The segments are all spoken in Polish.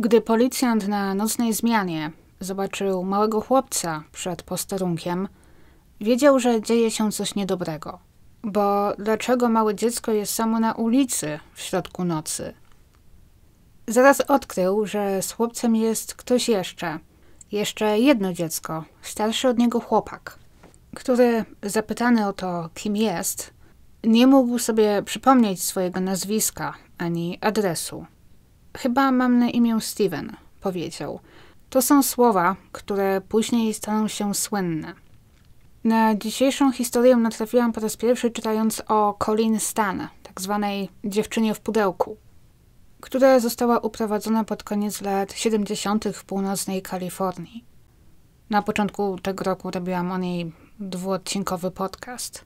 Gdy policjant na nocnej zmianie zobaczył małego chłopca przed posterunkiem, wiedział, że dzieje się coś niedobrego. Bo dlaczego małe dziecko jest samo na ulicy w środku nocy? Zaraz odkrył, że z chłopcem jest ktoś jeszcze. Jeszcze jedno dziecko, starszy od niego chłopak, który zapytany o to, kim jest, nie mógł sobie przypomnieć swojego nazwiska ani adresu. Chyba mam na imię Steven, powiedział. To są słowa, które później staną się słynne. Na dzisiejszą historię natrafiłam po raz pierwszy czytając o Colin Stan, tak zwanej dziewczynie w pudełku, która została uprowadzona pod koniec lat 70. w północnej Kalifornii. Na początku tego roku robiłam o niej dwuodcinkowy podcast.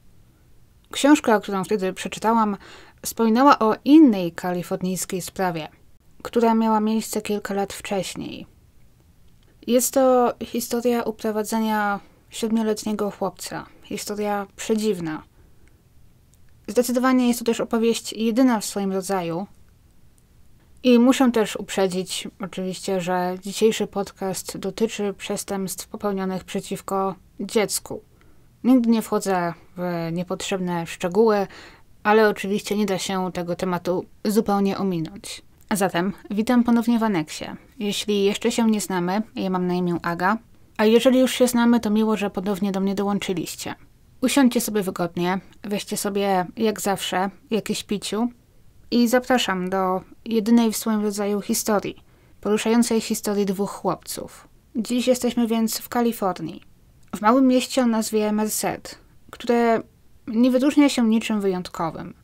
Książka, którą wtedy przeczytałam, wspominała o innej kalifornijskiej sprawie – która miała miejsce kilka lat wcześniej. Jest to historia uprowadzenia siedmioletniego chłopca. Historia przedziwna. Zdecydowanie jest to też opowieść jedyna w swoim rodzaju. I muszę też uprzedzić, oczywiście, że dzisiejszy podcast dotyczy przestępstw popełnionych przeciwko dziecku. Nigdy nie wchodzę w niepotrzebne szczegóły, ale oczywiście nie da się tego tematu zupełnie ominąć. A zatem, witam ponownie w aneksie. Jeśli jeszcze się nie znamy, ja mam na imię Aga, a jeżeli już się znamy, to miło, że ponownie do mnie dołączyliście. Usiądźcie sobie wygodnie, weźcie sobie, jak zawsze, jakieś piciu i zapraszam do jedynej w swoim rodzaju historii, poruszającej historii dwóch chłopców. Dziś jesteśmy więc w Kalifornii, w małym mieście o nazwie Merced, które nie wyróżnia się niczym wyjątkowym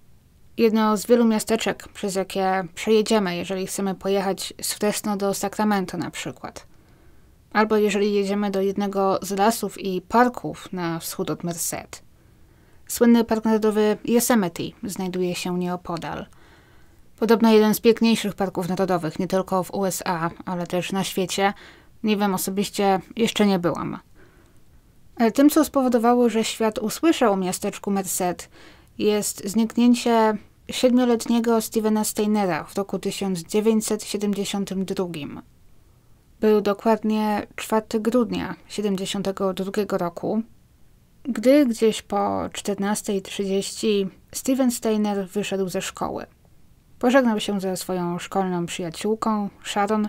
jedno z wielu miasteczek, przez jakie przejedziemy, jeżeli chcemy pojechać z Fresno do Sacramento na przykład. Albo jeżeli jedziemy do jednego z lasów i parków na wschód od Merced. Słynny park narodowy Yosemite znajduje się nieopodal. Podobno jeden z piękniejszych parków narodowych, nie tylko w USA, ale też na świecie. Nie wiem, osobiście jeszcze nie byłam. Ale tym, co spowodowało, że świat usłyszał o miasteczku Merced, jest zniknięcie siedmioletniego Stevena Steinera w roku 1972. Był dokładnie 4 grudnia 1972 roku, gdy gdzieś po 14.30 Steven Steiner wyszedł ze szkoły. Pożegnał się ze swoją szkolną przyjaciółką, Sharon,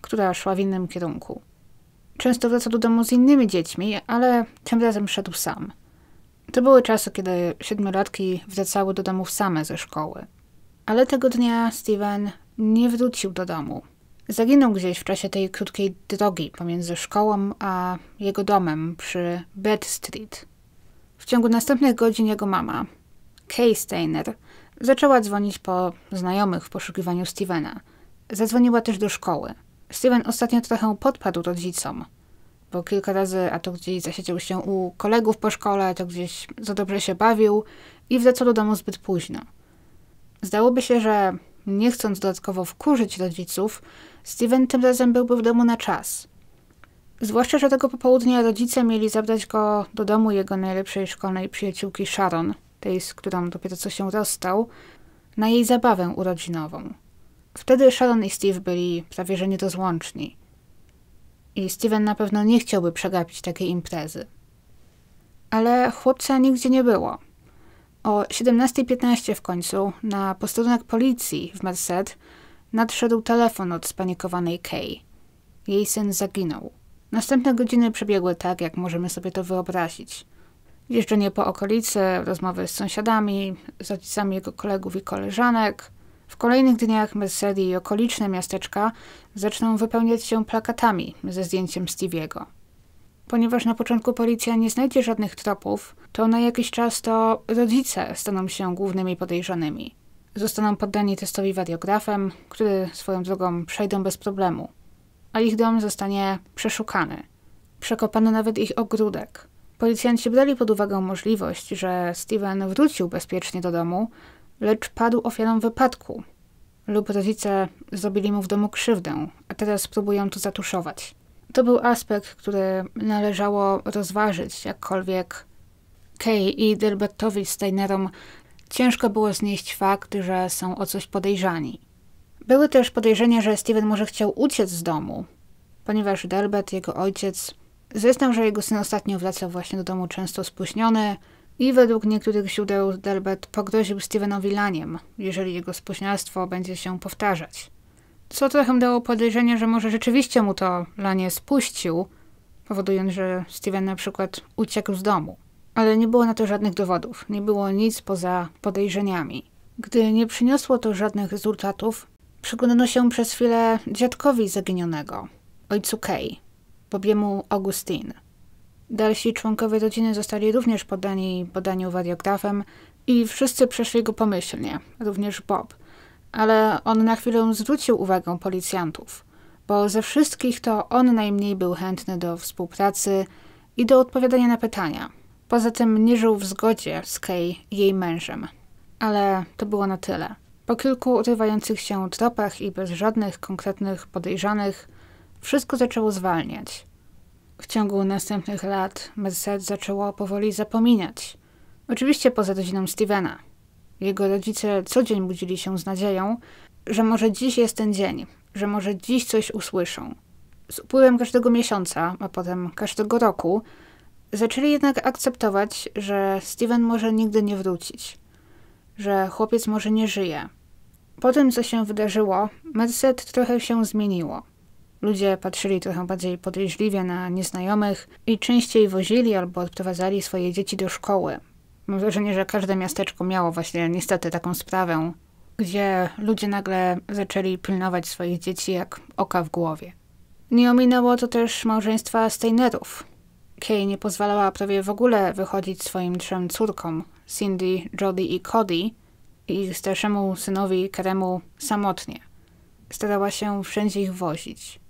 która szła w innym kierunku. Często wracał do domu z innymi dziećmi, ale tym razem szedł sam – to były czasy, kiedy siedmiolatki wracały do domów same ze szkoły. Ale tego dnia Steven nie wrócił do domu. Zaginął gdzieś w czasie tej krótkiej drogi pomiędzy szkołą a jego domem przy Bed Street. W ciągu następnych godzin jego mama, Kay Steiner, zaczęła dzwonić po znajomych w poszukiwaniu Stevena. Zadzwoniła też do szkoły. Steven ostatnio trochę podpadł rodzicom – bo kilka razy, a to gdzieś zasiedział się u kolegów po szkole, a to gdzieś za dobrze się bawił i wracał do domu zbyt późno. Zdałoby się, że nie chcąc dodatkowo wkurzyć rodziców, Steven tym razem byłby w domu na czas. Zwłaszcza, że tego popołudnia rodzice mieli zabrać go do domu jego najlepszej szkolnej przyjaciółki Sharon, tej, z którą dopiero co się rozstał, na jej zabawę urodzinową. Wtedy Sharon i Steve byli prawie że nierozłączni i Steven na pewno nie chciałby przegapić takiej imprezy. Ale chłopca nigdzie nie było. O 17.15 w końcu na posterunek policji w Merced nadszedł telefon od spanikowanej Kay. Jej syn zaginął. Następne godziny przebiegły tak, jak możemy sobie to wyobrazić. Jeżdżenie po okolicy, rozmowy z sąsiadami, z rodzicami jego kolegów i koleżanek. W kolejnych dniach Merced i okoliczne miasteczka zaczną wypełniać się plakatami ze zdjęciem Stevie'ego. Ponieważ na początku policja nie znajdzie żadnych tropów, to na jakiś czas to rodzice staną się głównymi podejrzanymi. Zostaną poddani testowi wariografem, który swoją drogą przejdą bez problemu, a ich dom zostanie przeszukany. Przekopano nawet ich ogródek. Policjanci brali pod uwagę możliwość, że Steven wrócił bezpiecznie do domu, lecz padł ofiarą wypadku, lub rodzice zrobili mu w domu krzywdę, a teraz próbują to zatuszować. To był aspekt, który należało rozważyć, jakkolwiek Kay i Dilbertowi Steinerom ciężko było znieść fakt, że są o coś podejrzani. Były też podejrzenia, że Steven może chciał uciec z domu, ponieważ Delbert, jego ojciec, zeznał, że jego syn ostatnio wracał właśnie do domu często spóźniony, i według niektórych źródeł Delbert pogroził Stevenowi laniem, jeżeli jego spóźnialstwo będzie się powtarzać. Co trochę dało podejrzenie, że może rzeczywiście mu to lanie spuścił, powodując, że Steven na przykład uciekł z domu. Ale nie było na to żadnych dowodów, nie było nic poza podejrzeniami. Gdy nie przyniosło to żadnych rezultatów, przyglądano się przez chwilę dziadkowi zaginionego, ojcu Kay, Bobiemu Augustine. Dalsi członkowie rodziny zostali również podani badaniu wariografem i wszyscy przeszli go pomyślnie, również Bob. Ale on na chwilę zwrócił uwagę policjantów, bo ze wszystkich to on najmniej był chętny do współpracy i do odpowiadania na pytania. Poza tym nie żył w zgodzie z Kay i jej mężem. Ale to było na tyle. Po kilku urywających się tropach i bez żadnych konkretnych podejrzanych, wszystko zaczęło zwalniać. W ciągu następnych lat Merced zaczęło powoli zapominać. Oczywiście poza rodziną Stevena. Jego rodzice co dzień budzili się z nadzieją, że może dziś jest ten dzień, że może dziś coś usłyszą. Z upływem każdego miesiąca, a potem każdego roku, zaczęli jednak akceptować, że Steven może nigdy nie wrócić, że chłopiec może nie żyje. Po tym, co się wydarzyło, Merced trochę się zmieniło. Ludzie patrzyli trochę bardziej podejrzliwie na nieznajomych i częściej wozili albo odprowadzali swoje dzieci do szkoły. Mam wrażenie, że każde miasteczko miało właśnie niestety taką sprawę, gdzie ludzie nagle zaczęli pilnować swoich dzieci jak oka w głowie. Nie ominęło to też małżeństwa Steinerów. Kay nie pozwalała prawie w ogóle wychodzić swoim trzem córkom, Cindy, Jody i Cody, i ich starszemu synowi Karemu samotnie. Starała się wszędzie ich wozić.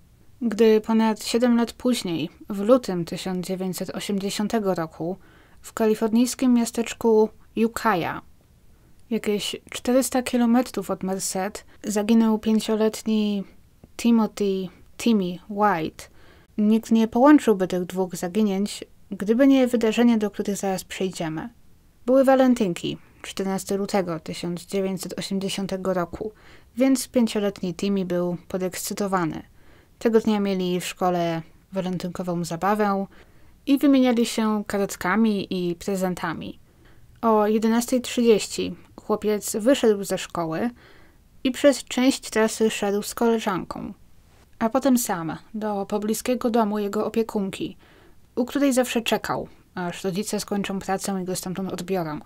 Gdy ponad 7 lat później, w lutym 1980 roku, w kalifornijskim miasteczku Ukiah, jakieś 400 km od Merced, zaginął pięcioletni Timothy Timmy White. Nikt nie połączyłby tych dwóch zaginięć, gdyby nie wydarzenie, do których zaraz przejdziemy. Były walentynki, 14 lutego 1980 roku, więc pięcioletni Timmy był podekscytowany – tego dnia mieli w szkole walentynkową zabawę i wymieniali się karetkami i prezentami. O 11.30 chłopiec wyszedł ze szkoły i przez część trasy szedł z koleżanką, a potem sam do pobliskiego domu jego opiekunki, u której zawsze czekał, aż rodzice skończą pracę i go stamtąd odbiorą.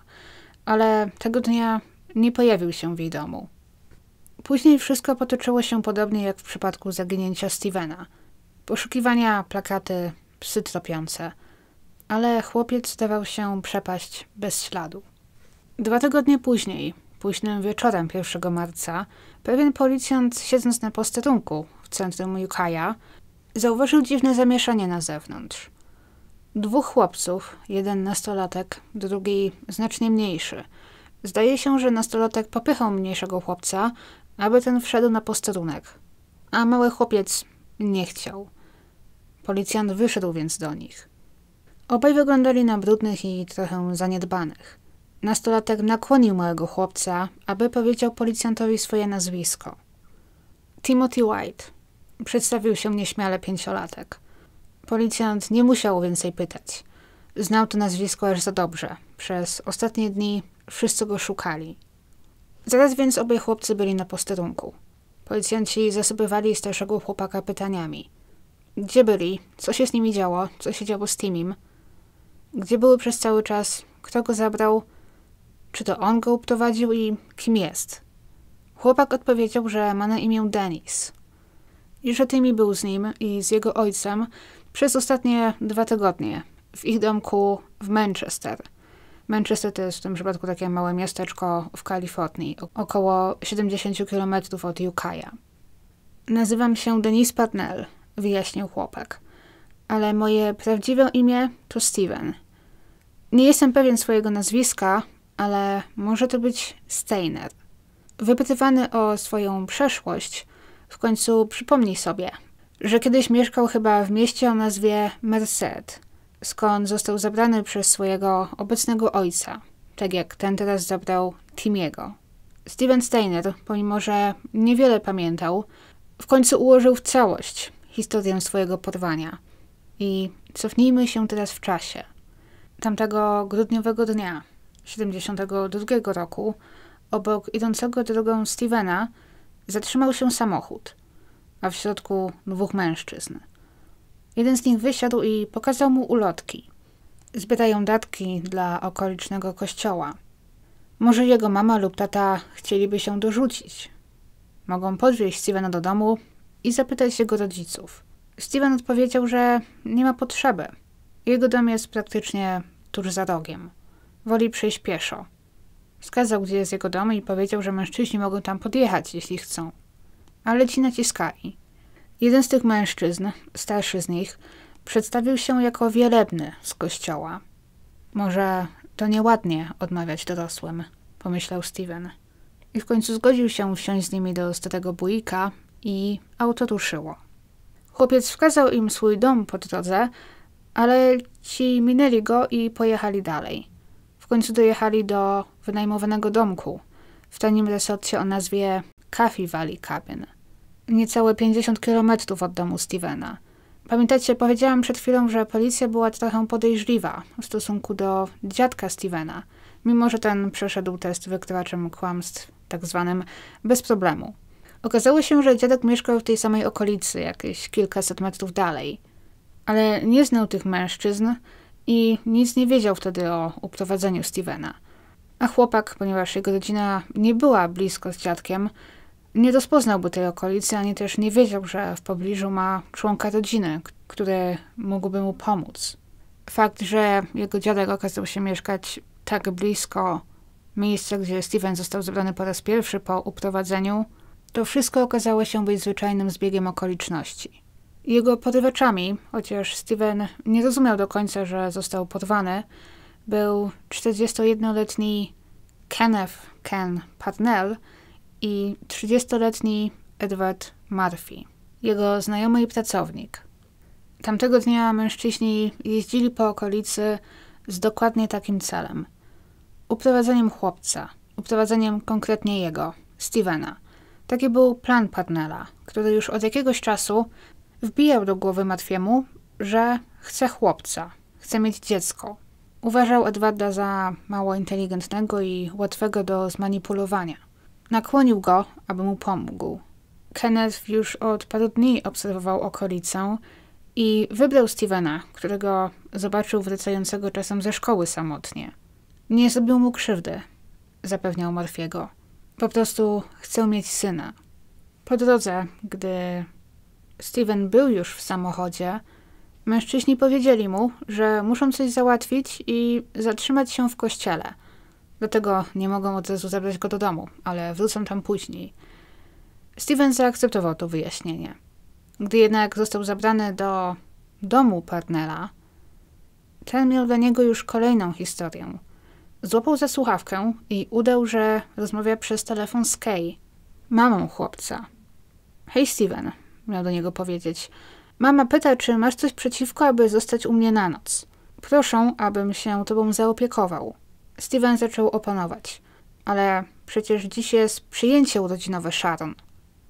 Ale tego dnia nie pojawił się w jej domu. Później wszystko potoczyło się podobnie jak w przypadku zaginięcia Stevena. Poszukiwania, plakaty, psy tropiące. Ale chłopiec zdawał się przepaść bez śladu. Dwa tygodnie później, późnym wieczorem 1 marca, pewien policjant siedząc na posterunku w centrum Yukaya zauważył dziwne zamieszanie na zewnątrz. Dwóch chłopców, jeden nastolatek, drugi znacznie mniejszy. Zdaje się, że nastolatek popychał mniejszego chłopca, aby ten wszedł na posterunek, a mały chłopiec nie chciał. Policjant wyszedł więc do nich. Obaj wyglądali na brudnych i trochę zaniedbanych. Nastolatek nakłonił małego chłopca, aby powiedział policjantowi swoje nazwisko. Timothy White. Przedstawił się nieśmiale pięciolatek. Policjant nie musiał więcej pytać. Znał to nazwisko aż za dobrze. Przez ostatnie dni wszyscy go szukali. Zaraz więc obaj chłopcy byli na posterunku. Policjanci zasypywali starszego chłopaka pytaniami. Gdzie byli? Co się z nimi działo? Co się działo z Timim? Gdzie były przez cały czas? Kto go zabrał? Czy to on go uprowadził i kim jest? Chłopak odpowiedział, że ma na imię Denis. I że Timmy był z nim i z jego ojcem przez ostatnie dwa tygodnie w ich domku w Manchester – Manchester to jest w tym przypadku takie małe miasteczko w Kalifornii, około 70 km od Ukaja. Nazywam się Denis Patnell, wyjaśnił chłopak, ale moje prawdziwe imię to Steven. Nie jestem pewien swojego nazwiska, ale może to być Steiner. Wypytywany o swoją przeszłość, w końcu przypomni sobie, że kiedyś mieszkał chyba w mieście o nazwie Merced – skąd został zabrany przez swojego obecnego ojca, tak jak ten teraz zabrał Timiego. Steven Steiner, pomimo że niewiele pamiętał, w końcu ułożył w całość historię swojego porwania. I cofnijmy się teraz w czasie. Tamtego grudniowego dnia, 72 roku, obok idącego drogą Stevena zatrzymał się samochód, a w środku dwóch mężczyzn – Jeden z nich wysiadł i pokazał mu ulotki. Zbierają datki dla okolicznego kościoła. Może jego mama lub tata chcieliby się dorzucić. Mogą podwieźć Stevena do domu i zapytać jego rodziców. Steven odpowiedział, że nie ma potrzeby. Jego dom jest praktycznie tuż za rogiem. Woli przejść pieszo. Wskazał, gdzie jest jego dom i powiedział, że mężczyźni mogą tam podjechać, jeśli chcą. Ale ci naciskali. Jeden z tych mężczyzn, starszy z nich, przedstawił się jako wielebny z kościoła. Może to nieładnie odmawiać dorosłym, pomyślał Steven. I w końcu zgodził się wsiąść z nimi do starego bujka i auto ruszyło. Chłopiec wskazał im swój dom po drodze, ale ci minęli go i pojechali dalej. W końcu dojechali do wynajmowanego domku w tanim resorcie o nazwie Kafi Valley Cabin – niecałe 50 kilometrów od domu Stevena. Pamiętacie, powiedziałam przed chwilą, że policja była trochę podejrzliwa w stosunku do dziadka Stevena, mimo że ten przeszedł test wykraczem kłamstw, tak zwanym, bez problemu. Okazało się, że dziadek mieszkał w tej samej okolicy, jakieś kilkaset metrów dalej. Ale nie znał tych mężczyzn i nic nie wiedział wtedy o uprowadzeniu Stevena. A chłopak, ponieważ jego rodzina nie była blisko z dziadkiem, nie rozpoznałby tej okolicy, ani też nie wiedział, że w pobliżu ma członka rodziny, który mógłby mu pomóc. Fakt, że jego dziadek okazał się mieszkać tak blisko miejsca, gdzie Steven został zabrany po raz pierwszy po uprowadzeniu, to wszystko okazało się być zwyczajnym zbiegiem okoliczności. Jego porywaczami, chociaż Steven nie rozumiał do końca, że został porwany, był 41-letni Kenneth Ken Parnell, i 30-letni Edward Murphy, jego znajomy i pracownik. Tamtego dnia mężczyźni jeździli po okolicy z dokładnie takim celem uprowadzeniem chłopca, uprowadzeniem konkretnie jego, Stevena. Taki był plan partnera, który już od jakiegoś czasu wbijał do głowy Matwiemu, że chce chłopca, chce mieć dziecko. Uważał Edwarda za mało inteligentnego i łatwego do zmanipulowania. Nakłonił go, aby mu pomógł. Kenneth już od paru dni obserwował okolicę i wybrał Stevena, którego zobaczył wracającego czasem ze szkoły samotnie. Nie zrobił mu krzywdy, zapewniał Morfiego. Po prostu chcę mieć syna. Po drodze, gdy Steven był już w samochodzie, mężczyźni powiedzieli mu, że muszą coś załatwić i zatrzymać się w kościele – Dlatego nie mogą od razu zabrać go do domu, ale wrócą tam później. Steven zaakceptował to wyjaśnienie. Gdy jednak został zabrany do domu partnera, ten miał dla niego już kolejną historię. Złapał za słuchawkę i udał, że rozmawia przez telefon z Kay, mamą chłopca. Hej Steven, miał do niego powiedzieć. Mama pyta, czy masz coś przeciwko, aby zostać u mnie na noc. Proszę, abym się tobą zaopiekował. Steven zaczął opanować. Ale przecież dziś jest przyjęcie urodzinowe Sharon.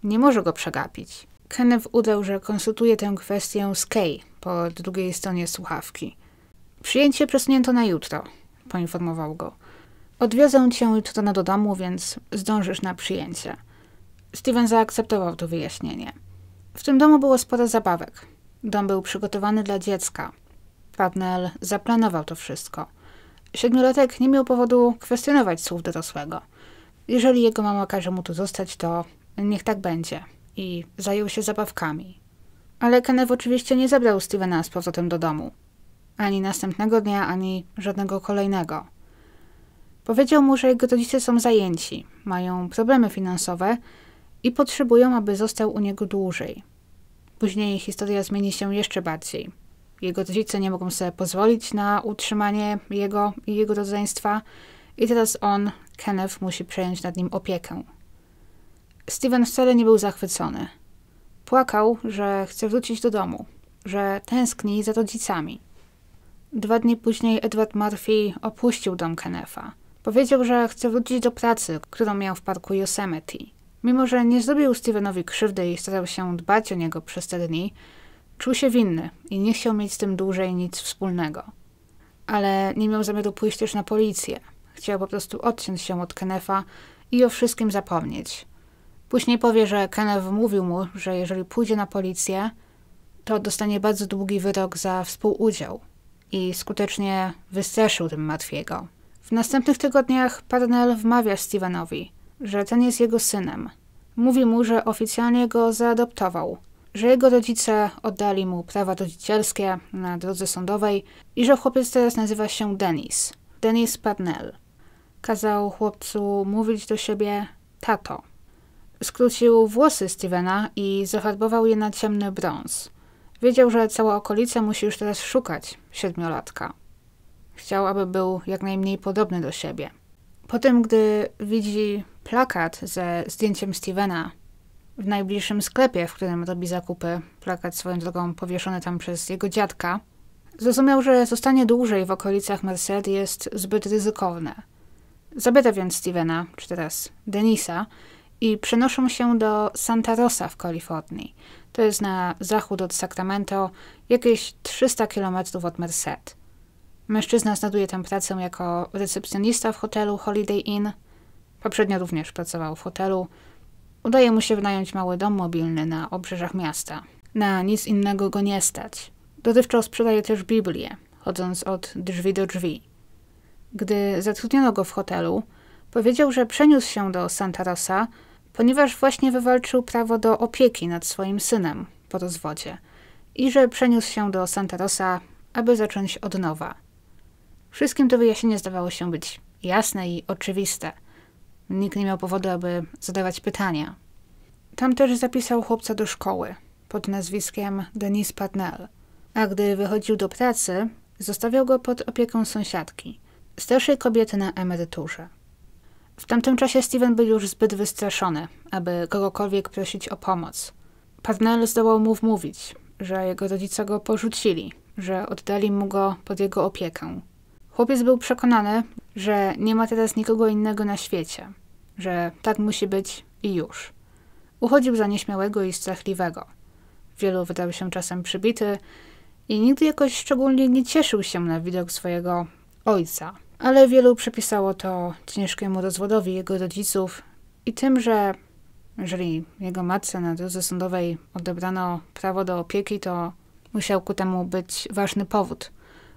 Nie może go przegapić. Kenneth udał, że konsultuje tę kwestię z Kay po drugiej stronie słuchawki. Przyjęcie przesunięto na jutro, poinformował go. Odwiozę cię jutro do domu, więc zdążysz na przyjęcie. Steven zaakceptował to wyjaśnienie. W tym domu było sporo zabawek. Dom był przygotowany dla dziecka. Partner zaplanował to wszystko – Siedmiolatek nie miał powodu kwestionować słów dorosłego. Jeżeli jego mama każe mu tu zostać, to niech tak będzie. I zajął się zabawkami. Ale Kenneth oczywiście nie zabrał Stevena z powrotem do domu. Ani następnego dnia, ani żadnego kolejnego. Powiedział mu, że jego rodzice są zajęci, mają problemy finansowe i potrzebują, aby został u niego dłużej. Później historia zmieni się jeszcze bardziej – jego rodzice nie mogą sobie pozwolić na utrzymanie jego i jego rodzeństwa i teraz on, Kenneth, musi przejąć nad nim opiekę. Steven wcale nie był zachwycony. Płakał, że chce wrócić do domu, że tęskni za rodzicami. Dwa dni później Edward Murphy opuścił dom Kenefa, Powiedział, że chce wrócić do pracy, którą miał w parku Yosemite. Mimo, że nie zrobił Stevenowi krzywdy i starał się dbać o niego przez te dni, Czuł się winny i nie chciał mieć z tym dłużej nic wspólnego. Ale nie miał zamiaru pójść też na policję. Chciał po prostu odciąć się od Kenefa i o wszystkim zapomnieć. Później powie, że Kenef mówił mu, że jeżeli pójdzie na policję, to dostanie bardzo długi wyrok za współudział i skutecznie wystraszył tym Matwiego. W następnych tygodniach Parnell wmawia Stevenowi, że ten jest jego synem. Mówi mu, że oficjalnie go zaadoptował – że jego rodzice oddali mu prawa rodzicielskie na drodze sądowej i że chłopiec teraz nazywa się Denis. Denis Parnell. Kazał chłopcu mówić do siebie tato. Skrócił włosy Stevena i zafarbował je na ciemny brąz. Wiedział, że cała okolica musi już teraz szukać siedmiolatka. Chciał, aby był jak najmniej podobny do siebie. Potem, gdy widzi plakat ze zdjęciem Stevena w najbliższym sklepie, w którym robi zakupy, plakat swoją drogą powieszony tam przez jego dziadka, zrozumiał, że zostanie dłużej w okolicach Merced jest zbyt ryzykowne. Zabiera więc Stevena, czy teraz Denisa, i przenoszą się do Santa Rosa w Kalifornii. To jest na zachód od Sacramento, jakieś 300 km od Merced. Mężczyzna znajduje tam pracę jako recepcjonista w hotelu Holiday Inn. Poprzednio również pracował w hotelu, Udaje mu się wynająć mały dom mobilny na obrzeżach miasta. Na nic innego go nie stać. Dotychczas sprzedaje też Biblię, chodząc od drzwi do drzwi. Gdy zatrudniono go w hotelu, powiedział, że przeniósł się do Santa Rosa, ponieważ właśnie wywalczył prawo do opieki nad swoim synem po rozwodzie i że przeniósł się do Santa Rosa, aby zacząć od nowa. Wszystkim to wyjaśnienie zdawało się być jasne i oczywiste – Nikt nie miał powodu, aby zadawać pytania. Tam też zapisał chłopca do szkoły pod nazwiskiem Denis Patnell, a gdy wychodził do pracy, zostawiał go pod opieką sąsiadki, starszej kobiety na emeryturze. W tamtym czasie Steven był już zbyt wystraszony, aby kogokolwiek prosić o pomoc. Patnell zdołał mu wmówić, że jego rodzice go porzucili, że oddali mu go pod jego opiekę. Chłopiec był przekonany, że nie ma teraz nikogo innego na świecie, że tak musi być i już. Uchodził za nieśmiałego i strachliwego. Wielu wydał się czasem przybity i nigdy jakoś szczególnie nie cieszył się na widok swojego ojca. Ale wielu przypisało to ciężkiemu rozwodowi jego rodziców i tym, że jeżeli jego matce na drodze sądowej odebrano prawo do opieki, to musiał ku temu być ważny powód.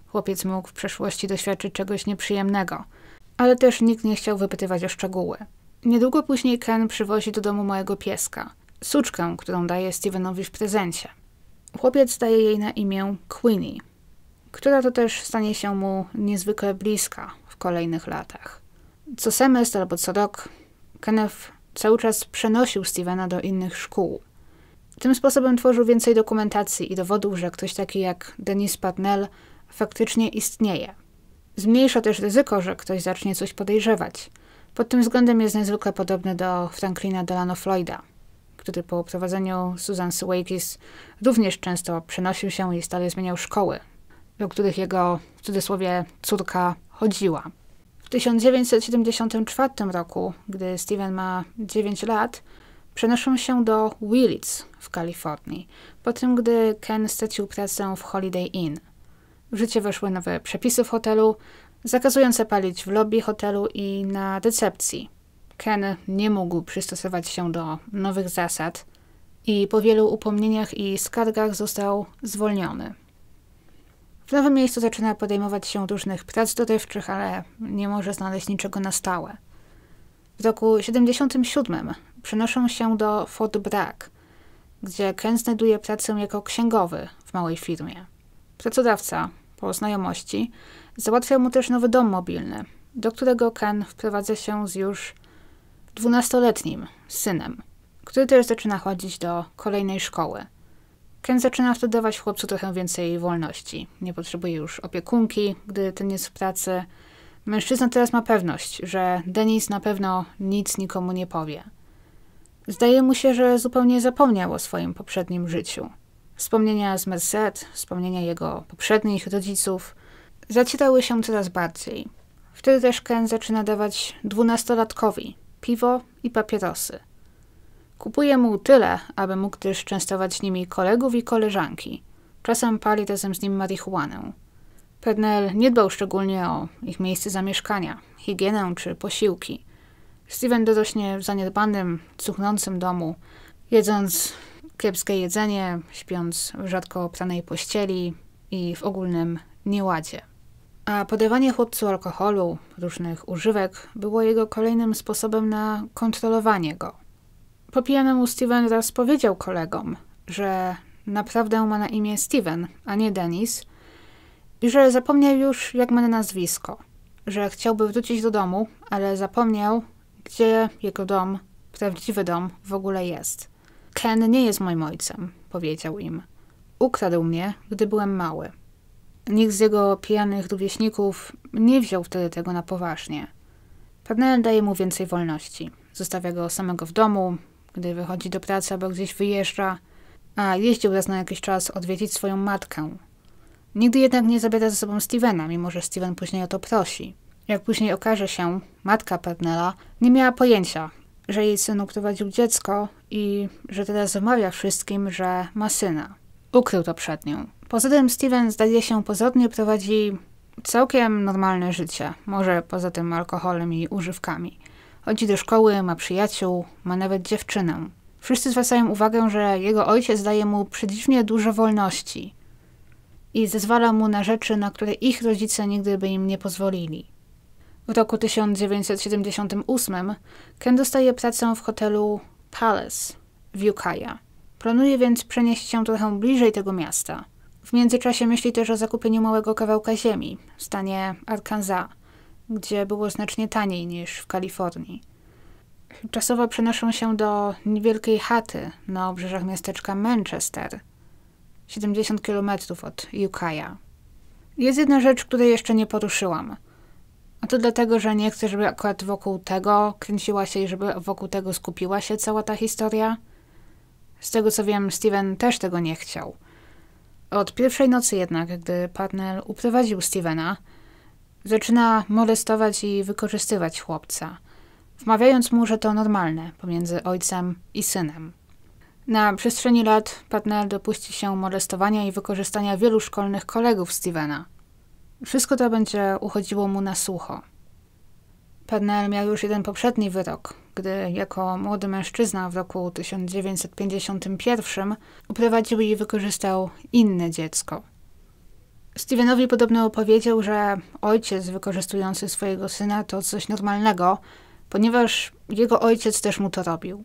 Chłopiec mógł w przeszłości doświadczyć czegoś nieprzyjemnego, ale też nikt nie chciał wypytywać o szczegóły. Niedługo później Ken przywozi do domu małego pieska, suczkę, którą daje Stevenowi w prezencie. Chłopiec daje jej na imię Queenie, która to też stanie się mu niezwykle bliska w kolejnych latach. Co semestr albo co rok Kenneth cały czas przenosił Stevena do innych szkół. Tym sposobem tworzył więcej dokumentacji i dowodów, że ktoś taki jak Denis Patnell faktycznie istnieje. Zmniejsza też ryzyko, że ktoś zacznie coś podejrzewać – pod tym względem jest niezwykle podobny do Franklina Delano Floyda, który po prowadzeniu Susan Suwaikis również często przenosił się i stale zmieniał szkoły, do których jego, w cudzysłowie, córka chodziła. W 1974 roku, gdy Steven ma 9 lat, przenoszą się do Willits w Kalifornii, po tym gdy Ken stracił pracę w Holiday Inn. W życie weszły nowe przepisy w hotelu, zakazujące palić w lobby hotelu i na recepcji. Ken nie mógł przystosować się do nowych zasad i po wielu upomnieniach i skargach został zwolniony. W nowym miejscu zaczyna podejmować się różnych prac dorywczych, ale nie może znaleźć niczego na stałe. W roku 77 przenoszą się do Fort Bragg, gdzie Ken znajduje pracę jako księgowy w małej firmie. Pracodawca, po znajomości, Załatwiał mu też nowy dom mobilny, do którego Ken wprowadza się z już dwunastoletnim synem, który też zaczyna chodzić do kolejnej szkoły. Ken zaczyna wtedy dawać chłopcu trochę więcej wolności. Nie potrzebuje już opiekunki, gdy ten jest w pracy. Mężczyzna teraz ma pewność, że Denis na pewno nic nikomu nie powie. Zdaje mu się, że zupełnie zapomniał o swoim poprzednim życiu. Wspomnienia z Merced, wspomnienia jego poprzednich rodziców – Zacierały się coraz bardziej. Wtedy też Ken zaczyna dawać dwunastolatkowi piwo i papierosy. Kupuje mu tyle, aby mógł też częstować nimi kolegów i koleżanki. Czasem pali razem z nim marihuanę. Pernell nie dbał szczególnie o ich miejsce zamieszkania, higienę czy posiłki. Steven dorośnie w zaniedbanym, cuchnącym domu, jedząc kiepskie jedzenie, śpiąc w rzadko opranej pościeli i w ogólnym nieładzie. A podawanie chłopcu alkoholu, różnych używek, było jego kolejnym sposobem na kontrolowanie go. Po pijanemu Steven raz powiedział kolegom, że naprawdę ma na imię Steven, a nie Denis, i że zapomniał już, jak ma na nazwisko, że chciałby wrócić do domu, ale zapomniał, gdzie jego dom, prawdziwy dom, w ogóle jest. Ken nie jest moim ojcem, powiedział im. Ukradł mnie, gdy byłem mały. Nikt z jego pijanych rówieśników nie wziął wtedy tego na poważnie. Pernel daje mu więcej wolności. Zostawia go samego w domu, gdy wychodzi do pracy albo gdzieś wyjeżdża, a jeździł raz na jakiś czas odwiedzić swoją matkę. Nigdy jednak nie zabiera ze sobą Stevena, mimo że Steven później o to prosi. Jak później okaże się, matka Pernela nie miała pojęcia, że jej syn uprowadził dziecko i że teraz omawia wszystkim, że ma syna. Ukrył to przed nią. Poza tym Steven zdaje się pozornie prowadzi całkiem normalne życie, może poza tym alkoholem i używkami. Chodzi do szkoły, ma przyjaciół, ma nawet dziewczynę. Wszyscy zwracają uwagę, że jego ojciec daje mu przedziwnie dużo wolności i zezwala mu na rzeczy, na które ich rodzice nigdy by im nie pozwolili. W roku 1978 Ken dostaje pracę w hotelu Palace w Ukiah. Planuje więc przenieść się trochę bliżej tego miasta – międzyczasie myśli też o zakupieniu małego kawałka ziemi w stanie Arkansas, gdzie było znacznie taniej niż w Kalifornii. Czasowo przenoszą się do niewielkiej chaty na obrzeżach miasteczka Manchester, 70 km od Ukiah. Jest jedna rzecz, której jeszcze nie poruszyłam. A to dlatego, że nie chcę, żeby akurat wokół tego kręciła się i żeby wokół tego skupiła się cała ta historia. Z tego co wiem, Steven też tego nie chciał. Od pierwszej nocy jednak, gdy Panel uprowadził Stevena, zaczyna molestować i wykorzystywać chłopca, wmawiając mu, że to normalne pomiędzy ojcem i synem. Na przestrzeni lat Panel dopuści się molestowania i wykorzystania wielu szkolnych kolegów Stevena. Wszystko to będzie uchodziło mu na sucho – Pernell miał już jeden poprzedni wyrok, gdy jako młody mężczyzna w roku 1951 uprowadził i wykorzystał inne dziecko. Stevenowi podobno opowiedział, że ojciec wykorzystujący swojego syna to coś normalnego, ponieważ jego ojciec też mu to robił.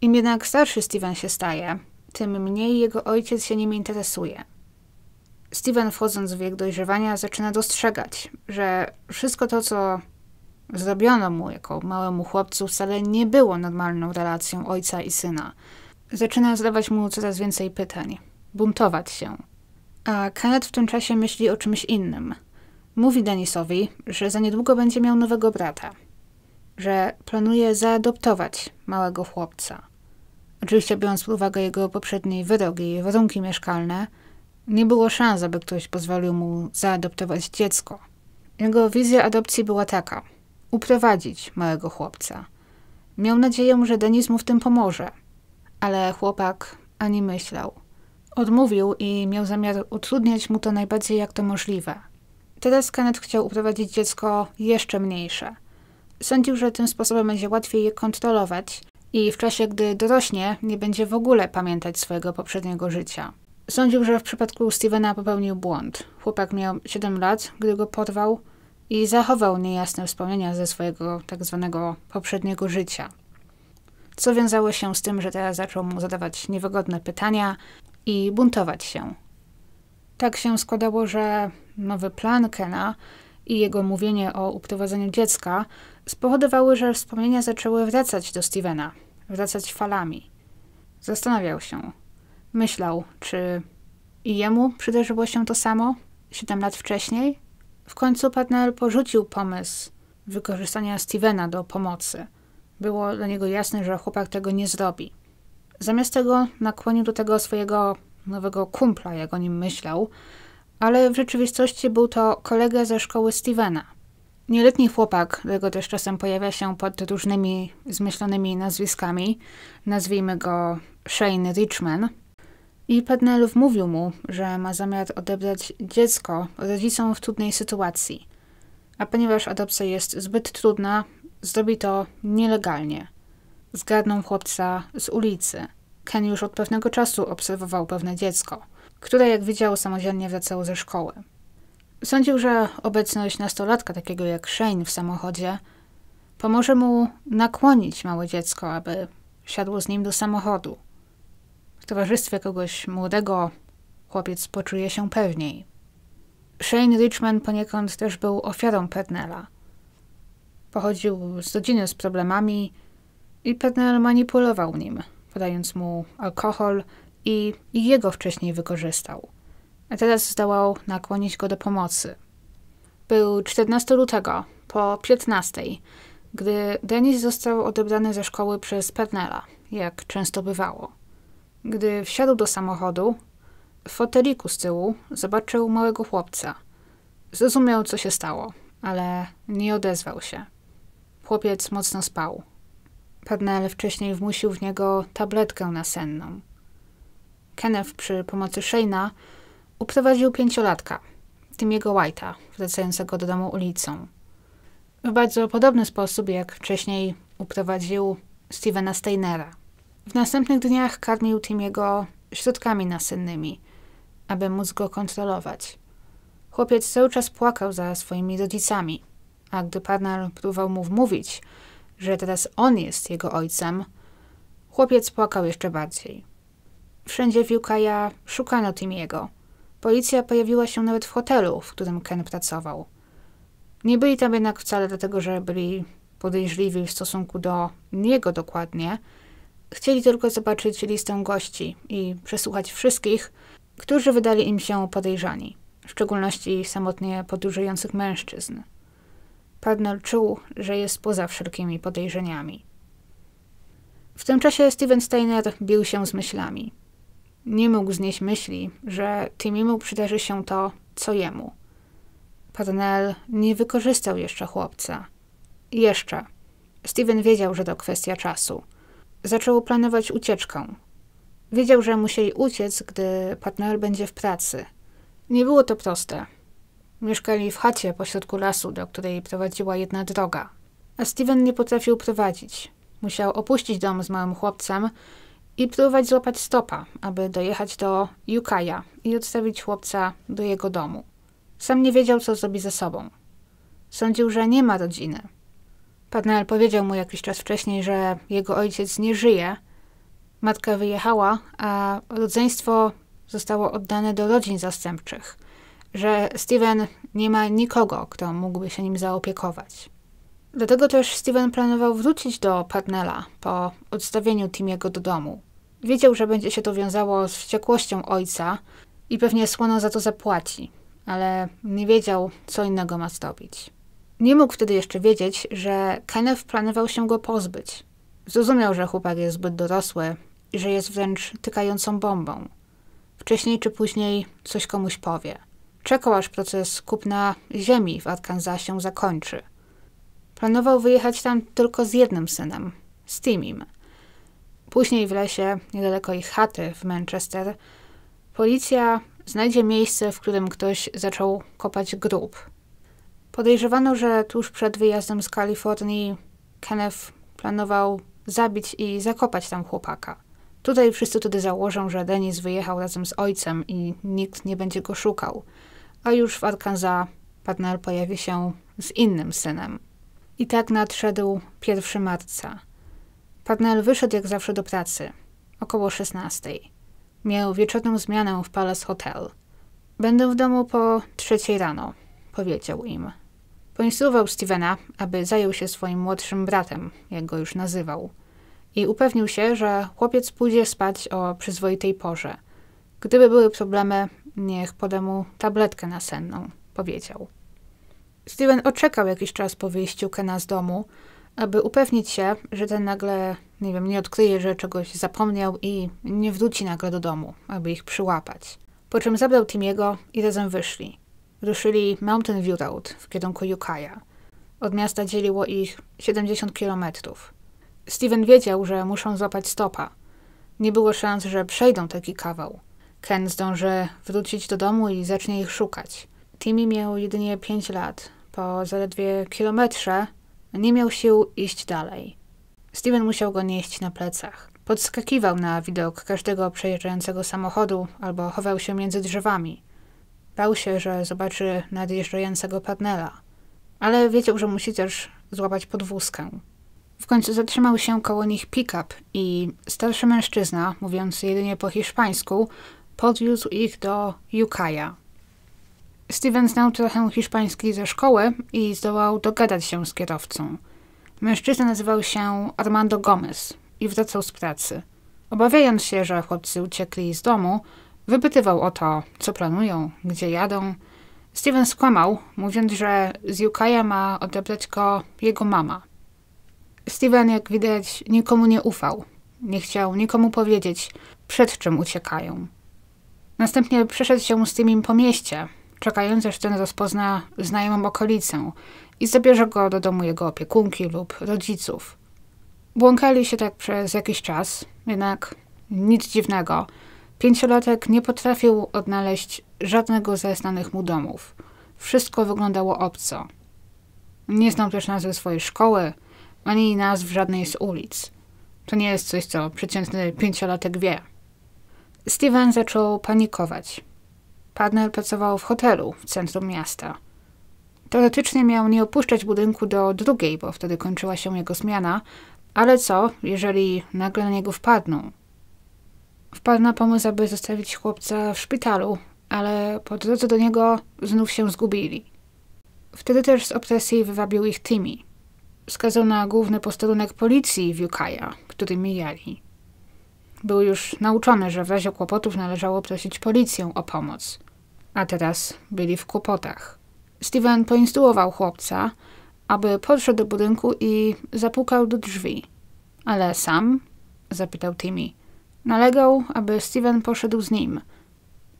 Im jednak starszy Steven się staje, tym mniej jego ojciec się nim interesuje. Steven, wchodząc w wiek dojrzewania, zaczyna dostrzegać, że wszystko to, co zrobiono mu jako małemu chłopcu wcale nie było normalną relacją ojca i syna. Zaczyna zadawać mu coraz więcej pytań, buntować się. A Kenneth w tym czasie myśli o czymś innym. Mówi Denisowi, że za niedługo będzie miał nowego brata, że planuje zaadoptować małego chłopca. Oczywiście biorąc pod uwagę jego poprzedni wyrok i warunki mieszkalne, nie było szans, aby ktoś pozwolił mu zaadoptować dziecko. Jego wizja adopcji była taka uprowadzić małego chłopca. Miał nadzieję, że Denis mu w tym pomoże, ale chłopak ani myślał. Odmówił i miał zamiar utrudniać mu to najbardziej jak to możliwe. Teraz Kenneth chciał uprowadzić dziecko jeszcze mniejsze. Sądził, że tym sposobem będzie łatwiej je kontrolować i w czasie, gdy dorośnie, nie będzie w ogóle pamiętać swojego poprzedniego życia. Sądził, że w przypadku Stevena popełnił błąd. Chłopak miał 7 lat, gdy go porwał, i zachował niejasne wspomnienia ze swojego tak zwanego poprzedniego życia. Co wiązało się z tym, że teraz zaczął mu zadawać niewygodne pytania i buntować się. Tak się składało, że nowy plan Kena i jego mówienie o uprowadzeniu dziecka spowodowały, że wspomnienia zaczęły wracać do Stevena, wracać falami. Zastanawiał się, myślał, czy i jemu przydarzyło się to samo 7 lat wcześniej? W końcu partner porzucił pomysł wykorzystania Stevena do pomocy. Było dla niego jasne, że chłopak tego nie zrobi. Zamiast tego nakłonił do tego swojego nowego kumpla, jak o nim myślał, ale w rzeczywistości był to kolega ze szkoły Stevena. Nieletni chłopak, którego też czasem pojawia się pod różnymi zmyślonymi nazwiskami, nazwijmy go Shane Richman – i Padnelow mówił mu, że ma zamiar odebrać dziecko rodzicom w trudnej sytuacji. A ponieważ adopcja jest zbyt trudna, zrobi to nielegalnie. Zgarnął chłopca z ulicy. Ken już od pewnego czasu obserwował pewne dziecko, które jak widział samodzielnie wracało ze szkoły. Sądził, że obecność nastolatka takiego jak Shane w samochodzie pomoże mu nakłonić małe dziecko, aby siadło z nim do samochodu towarzystwie kogoś młodego chłopiec poczuje się pewniej. Shane Richmond poniekąd też był ofiarą Petnella. Pochodził z rodziny z problemami i Petnell manipulował nim, podając mu alkohol i, i jego wcześniej wykorzystał. A teraz zdołał nakłonić go do pomocy. Był 14 lutego, po 15, gdy Denis został odebrany ze szkoły przez Petnella, jak często bywało. Gdy wsiadł do samochodu, w foteliku z tyłu zobaczył małego chłopca. Zrozumiał, co się stało, ale nie odezwał się. Chłopiec mocno spał. Padnell wcześniej wmusił w niego tabletkę nasenną. Kenneth przy pomocy Shayna uprowadził pięciolatka, jego White'a, wracającego do domu ulicą. W bardzo podobny sposób, jak wcześniej uprowadził Stevena Steinera – w następnych dniach karmił Timiego środkami nasennymi, aby móc go kontrolować. Chłopiec cały czas płakał za swoimi rodzicami, a gdy Parnell próbował mu wmówić, że teraz on jest jego ojcem, chłopiec płakał jeszcze bardziej. Wszędzie w Jukaja szukano Timiego. Policja pojawiła się nawet w hotelu, w którym Ken pracował. Nie byli tam jednak wcale dlatego, że byli podejrzliwi w stosunku do niego dokładnie – Chcieli tylko zobaczyć listę gości i przesłuchać wszystkich, którzy wydali im się podejrzani, w szczególności samotnie podróżujących mężczyzn. Padnell czuł, że jest poza wszelkimi podejrzeniami. W tym czasie Steven Steiner bił się z myślami. Nie mógł znieść myśli, że Timimu przydarzy się to, co jemu. Padnell nie wykorzystał jeszcze chłopca. Jeszcze. Steven wiedział, że to kwestia czasu – zaczął planować ucieczkę. Wiedział, że musieli uciec, gdy partner będzie w pracy. Nie było to proste. Mieszkali w chacie pośrodku lasu, do której prowadziła jedna droga. A Steven nie potrafił prowadzić. Musiał opuścić dom z małym chłopcem i próbować złapać stopa, aby dojechać do Yukaya i odstawić chłopca do jego domu. Sam nie wiedział, co zrobi ze sobą. Sądził, że nie ma rodziny, Patnell powiedział mu jakiś czas wcześniej, że jego ojciec nie żyje. Matka wyjechała, a rodzeństwo zostało oddane do rodzin zastępczych, że Steven nie ma nikogo, kto mógłby się nim zaopiekować. Dlatego też Steven planował wrócić do Patnella po odstawieniu Timiego do domu. Wiedział, że będzie się to wiązało z wściekłością ojca i pewnie słono za to zapłaci, ale nie wiedział, co innego ma zrobić. Nie mógł wtedy jeszcze wiedzieć, że Kenneth planował się go pozbyć. Zrozumiał, że chłopak jest zbyt dorosły i że jest wręcz tykającą bombą. Wcześniej czy później coś komuś powie. Czekał, aż proces kupna ziemi w Arkansasie zakończy. Planował wyjechać tam tylko z jednym synem, z Timim. Później w lesie, niedaleko ich chaty w Manchester, policja znajdzie miejsce, w którym ktoś zaczął kopać grób. Podejrzewano, że tuż przed wyjazdem z Kalifornii Kenneth planował zabić i zakopać tam chłopaka. Tutaj wszyscy wtedy założą, że Denis wyjechał razem z ojcem i nikt nie będzie go szukał. A już w Arkansas partner pojawi się z innym synem. I tak nadszedł 1 marca. Partner wyszedł jak zawsze do pracy, około 16. Miał wieczorną zmianę w Palace Hotel. Będę w domu po trzeciej rano, powiedział im. Poinstruował Stevena, aby zajął się swoim młodszym bratem, jak go już nazywał, i upewnił się, że chłopiec pójdzie spać o przyzwoitej porze. Gdyby były problemy, niech poda mu tabletkę nasenną, powiedział. Steven oczekał jakiś czas po wyjściu Kena z domu, aby upewnić się, że ten nagle, nie wiem, nie odkryje, że czegoś zapomniał i nie wróci nagle do domu, aby ich przyłapać. Po czym zabrał Timiego i razem wyszli ruszyli Mountain View Road w kierunku Yukaja. Od miasta dzieliło ich 70 kilometrów. Steven wiedział, że muszą złapać stopa. Nie było szans, że przejdą taki kawał. Ken zdąży wrócić do domu i zacznie ich szukać. Timmy miał jedynie 5 lat. Po zaledwie kilometrze nie miał sił iść dalej. Steven musiał go nieść na plecach. Podskakiwał na widok każdego przejeżdżającego samochodu albo chował się między drzewami. Bał się, że zobaczy nadjeżdżającego panela, ale wiedział, że musi też złapać podwózkę. W końcu zatrzymał się koło nich pick-up i starszy mężczyzna, mówiąc jedynie po hiszpańsku, podwiózł ich do Yukaya. Steven znał trochę hiszpański ze szkoły i zdołał dogadać się z kierowcą. Mężczyzna nazywał się Armando Gomez i wracał z pracy. Obawiając się, że chłopcy uciekli z domu, Wypytywał o to, co planują, gdzie jadą. Steven skłamał, mówiąc, że z Yukaja ma odebrać go jego mama. Steven, jak widać, nikomu nie ufał. Nie chciał nikomu powiedzieć, przed czym uciekają. Następnie przeszedł się z Timim po mieście, czekając aż ten rozpozna znajomą okolicę i zabierze go do domu jego opiekunki lub rodziców. Błąkali się tak przez jakiś czas, jednak nic dziwnego – Pięciolatek nie potrafił odnaleźć żadnego ze znanych mu domów. Wszystko wyglądało obco. Nie znał też nazwy swojej szkoły, ani nazw żadnej z ulic. To nie jest coś, co przeciętny pięciolatek wie. Steven zaczął panikować. Partner pracował w hotelu w centrum miasta. Teoretycznie miał nie opuszczać budynku do drugiej, bo wtedy kończyła się jego zmiana, ale co, jeżeli nagle na niego wpadną? wpadł na pomysł, aby zostawić chłopca w szpitalu, ale po drodze do niego znów się zgubili. Wtedy też z obsesji wywabił ich Timmy. Skazał na główny posterunek policji w Wukaja, który mijali. Był już nauczony, że w razie kłopotów należało prosić policję o pomoc. A teraz byli w kłopotach. Steven poinstruował chłopca, aby podszedł do budynku i zapukał do drzwi. Ale sam? zapytał Timmy. Nalegał, aby Steven poszedł z nim,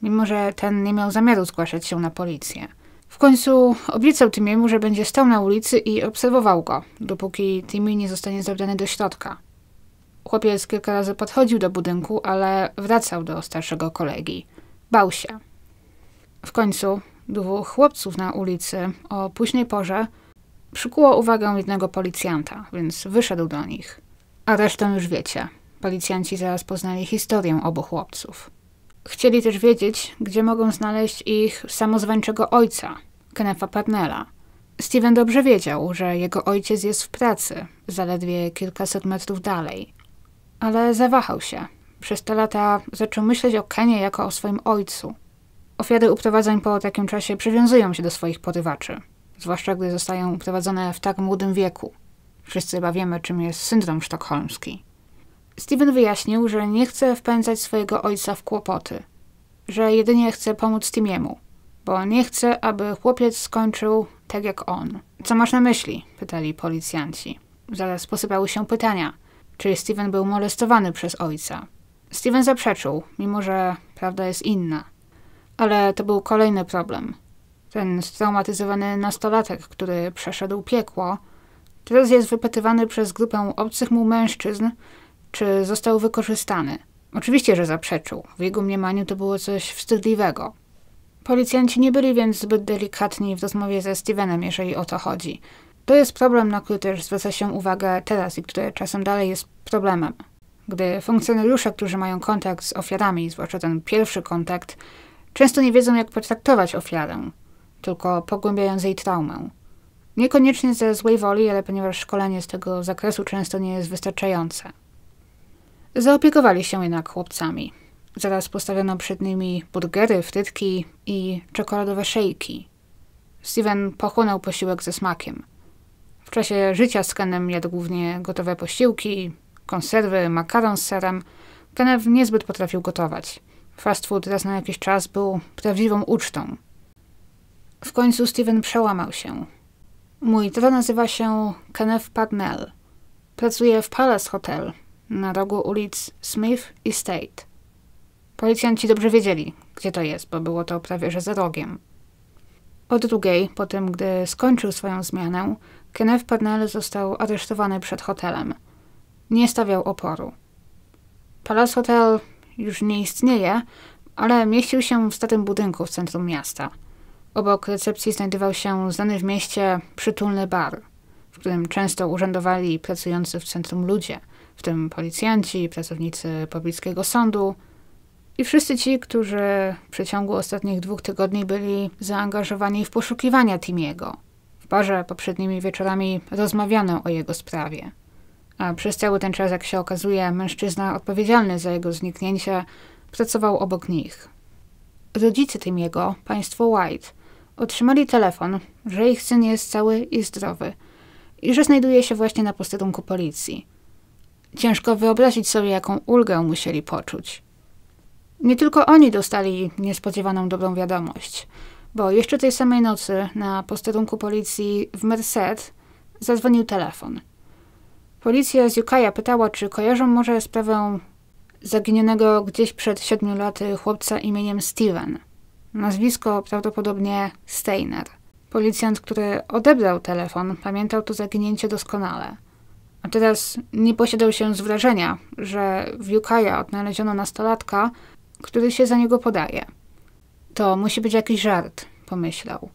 mimo że ten nie miał zamiaru zgłaszać się na policję. W końcu obiecał Timiemu, że będzie stał na ulicy i obserwował go, dopóki Timmy nie zostanie zabrany do środka. Chłopiec kilka razy podchodził do budynku, ale wracał do starszego kolegi. Bał się. W końcu dwóch chłopców na ulicy o późnej porze przykuło uwagę jednego policjanta, więc wyszedł do nich. A resztę już wiecie. Policjanci zaraz poznali historię obu chłopców. Chcieli też wiedzieć, gdzie mogą znaleźć ich samozwańczego ojca, Kenefa Parnella. Steven dobrze wiedział, że jego ojciec jest w pracy, zaledwie kilkaset metrów dalej. Ale zawahał się. Przez te lata zaczął myśleć o Kenie jako o swoim ojcu. Ofiary uprowadzeń po takim czasie przywiązują się do swoich porywaczy, zwłaszcza gdy zostają uprowadzone w tak młodym wieku. Wszyscy chyba wiemy, czym jest syndrom sztokholmski. Steven wyjaśnił, że nie chce wpędzać swojego ojca w kłopoty, że jedynie chce pomóc Timiemu, bo nie chce, aby chłopiec skończył tak jak on. Co masz na myśli? pytali policjanci. Zaraz posypały się pytania. Czy Steven był molestowany przez ojca? Steven zaprzeczył, mimo że prawda jest inna. Ale to był kolejny problem. Ten straumatyzowany nastolatek, który przeszedł piekło, teraz jest wypytywany przez grupę obcych mu mężczyzn, czy został wykorzystany. Oczywiście, że zaprzeczył. W jego mniemaniu to było coś wstydliwego. Policjanci nie byli więc zbyt delikatni w rozmowie ze Stevenem, jeżeli o to chodzi. To jest problem, na który też zwraca się uwagę teraz i który czasem dalej jest problemem. Gdy funkcjonariusze, którzy mają kontakt z ofiarami, zwłaszcza ten pierwszy kontakt, często nie wiedzą, jak potraktować ofiarę, tylko pogłębiając jej traumę. Niekoniecznie ze złej woli, ale ponieważ szkolenie z tego zakresu często nie jest wystarczające. Zaopiekowali się jednak chłopcami. Zaraz postawiono przed nimi burgery, frytki i czekoladowe szejki. Steven pochłonął posiłek ze smakiem. W czasie życia z Kenem jadł głównie gotowe posiłki, konserwy, makaron z serem. Kenneth niezbyt potrafił gotować. Fast food raz na jakiś czas był prawdziwą ucztą. W końcu Steven przełamał się. Mój tata nazywa się Kenneth Padnell. Pracuje w Palace Hotel na rogu ulic Smith i State. Policjanci dobrze wiedzieli, gdzie to jest, bo było to prawie że za rogiem. O drugiej, po tym gdy skończył swoją zmianę, Kenneth Parnell został aresztowany przed hotelem. Nie stawiał oporu. Palace Hotel już nie istnieje, ale mieścił się w starym budynku w centrum miasta. Obok recepcji znajdował się znany w mieście przytulny bar, w którym często urzędowali pracujący w centrum ludzie – w tym policjanci, pracownicy pobliskiego sądu i wszyscy ci, którzy w przeciągu ostatnich dwóch tygodni byli zaangażowani w poszukiwania Timiego. W barze poprzednimi wieczorami rozmawiano o jego sprawie. A przez cały ten czas, jak się okazuje, mężczyzna odpowiedzialny za jego zniknięcie pracował obok nich. Rodzice Timiego, państwo White, otrzymali telefon, że ich syn jest cały i zdrowy i że znajduje się właśnie na posterunku policji – Ciężko wyobrazić sobie, jaką ulgę musieli poczuć. Nie tylko oni dostali niespodziewaną dobrą wiadomość, bo jeszcze tej samej nocy na posterunku policji w Merced zadzwonił telefon. Policja z Ukaja pytała, czy kojarzą może sprawę zaginionego gdzieś przed siedmiu laty chłopca imieniem Steven. Nazwisko prawdopodobnie Steiner. Policjant, który odebrał telefon, pamiętał to zaginięcie doskonale. A teraz nie posiadał się z wrażenia, że w Yukaya odnaleziono nastolatka, który się za niego podaje. To musi być jakiś żart, pomyślał.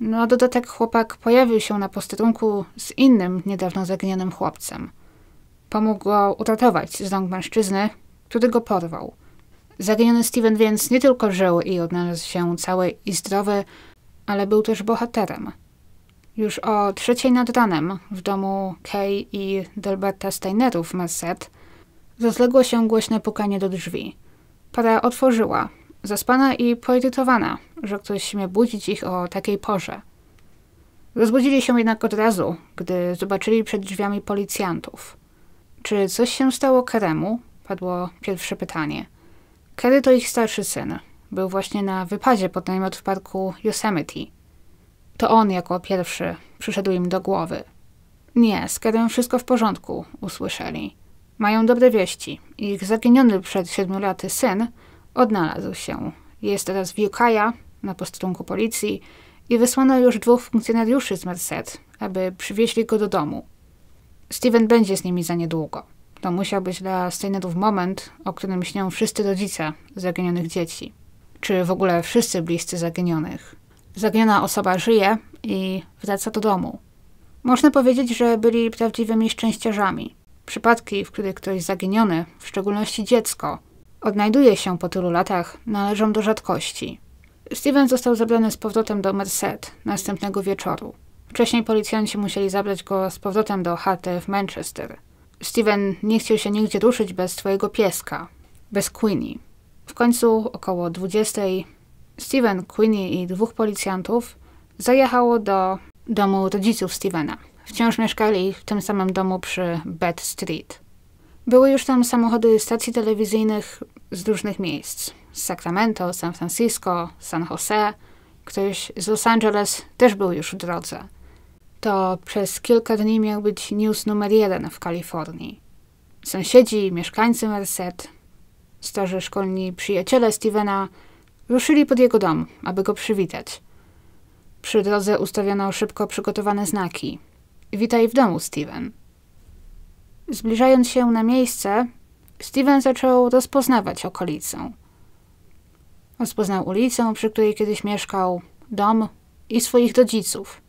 No a dodatek chłopak pojawił się na posterunku z innym niedawno zaginionym chłopcem. Pomógł go uratować z rąk mężczyzny, który go porwał. Zaginiony Steven więc nie tylko żył i odnalazł się cały i zdrowy, ale był też bohaterem. Już o trzeciej nad ranem w domu Kay i Delberta Steinerów w Merced rozległo się głośne pukanie do drzwi. Para otworzyła, zaspana i poirytowana, że ktoś śmie budzić ich o takiej porze. Rozbudzili się jednak od razu, gdy zobaczyli przed drzwiami policjantów. Czy coś się stało Keremu? Padło pierwsze pytanie. Kery to ich starszy syn. Był właśnie na wypadzie pod namiot w parku Yosemite – to on jako pierwszy przyszedł im do głowy. Nie, z Kerem wszystko w porządku, usłyszeli. Mają dobre wieści. Ich zaginiony przed siedmiu laty syn odnalazł się. Jest teraz w Yukaja, na posterunku policji i wysłano już dwóch funkcjonariuszy z Merced, aby przywieźli go do domu. Steven będzie z nimi za niedługo. To musiał być dla Steinerów moment, o którym śnią wszyscy rodzice zaginionych dzieci, czy w ogóle wszyscy bliscy zaginionych. Zaginiona osoba żyje i wraca do domu. Można powiedzieć, że byli prawdziwymi szczęściarzami. Przypadki, w których ktoś zaginiony, w szczególności dziecko, odnajduje się po tylu latach, należą do rzadkości. Steven został zabrany z powrotem do Merced następnego wieczoru. Wcześniej policjanci musieli zabrać go z powrotem do chaty w Manchester. Steven nie chciał się nigdzie ruszyć bez swojego pieska, bez Queenie. W końcu około 20 Steven, Queenie i dwóch policjantów zajechało do domu rodziców Stevena. Wciąż mieszkali w tym samym domu przy Bed Street. Były już tam samochody stacji telewizyjnych z różnych miejsc. Z Sacramento, San Francisco, San Jose. Ktoś z Los Angeles też był już w drodze. To przez kilka dni miał być news numer jeden w Kalifornii. Sąsiedzi, mieszkańcy Merced, starzy szkolni przyjaciele Stevena – Ruszyli pod jego dom, aby go przywitać. Przy drodze ustawiono szybko przygotowane znaki. Witaj w domu, Steven. Zbliżając się na miejsce, Steven zaczął rozpoznawać okolicę. Rozpoznał ulicę, przy której kiedyś mieszkał, dom i swoich rodziców.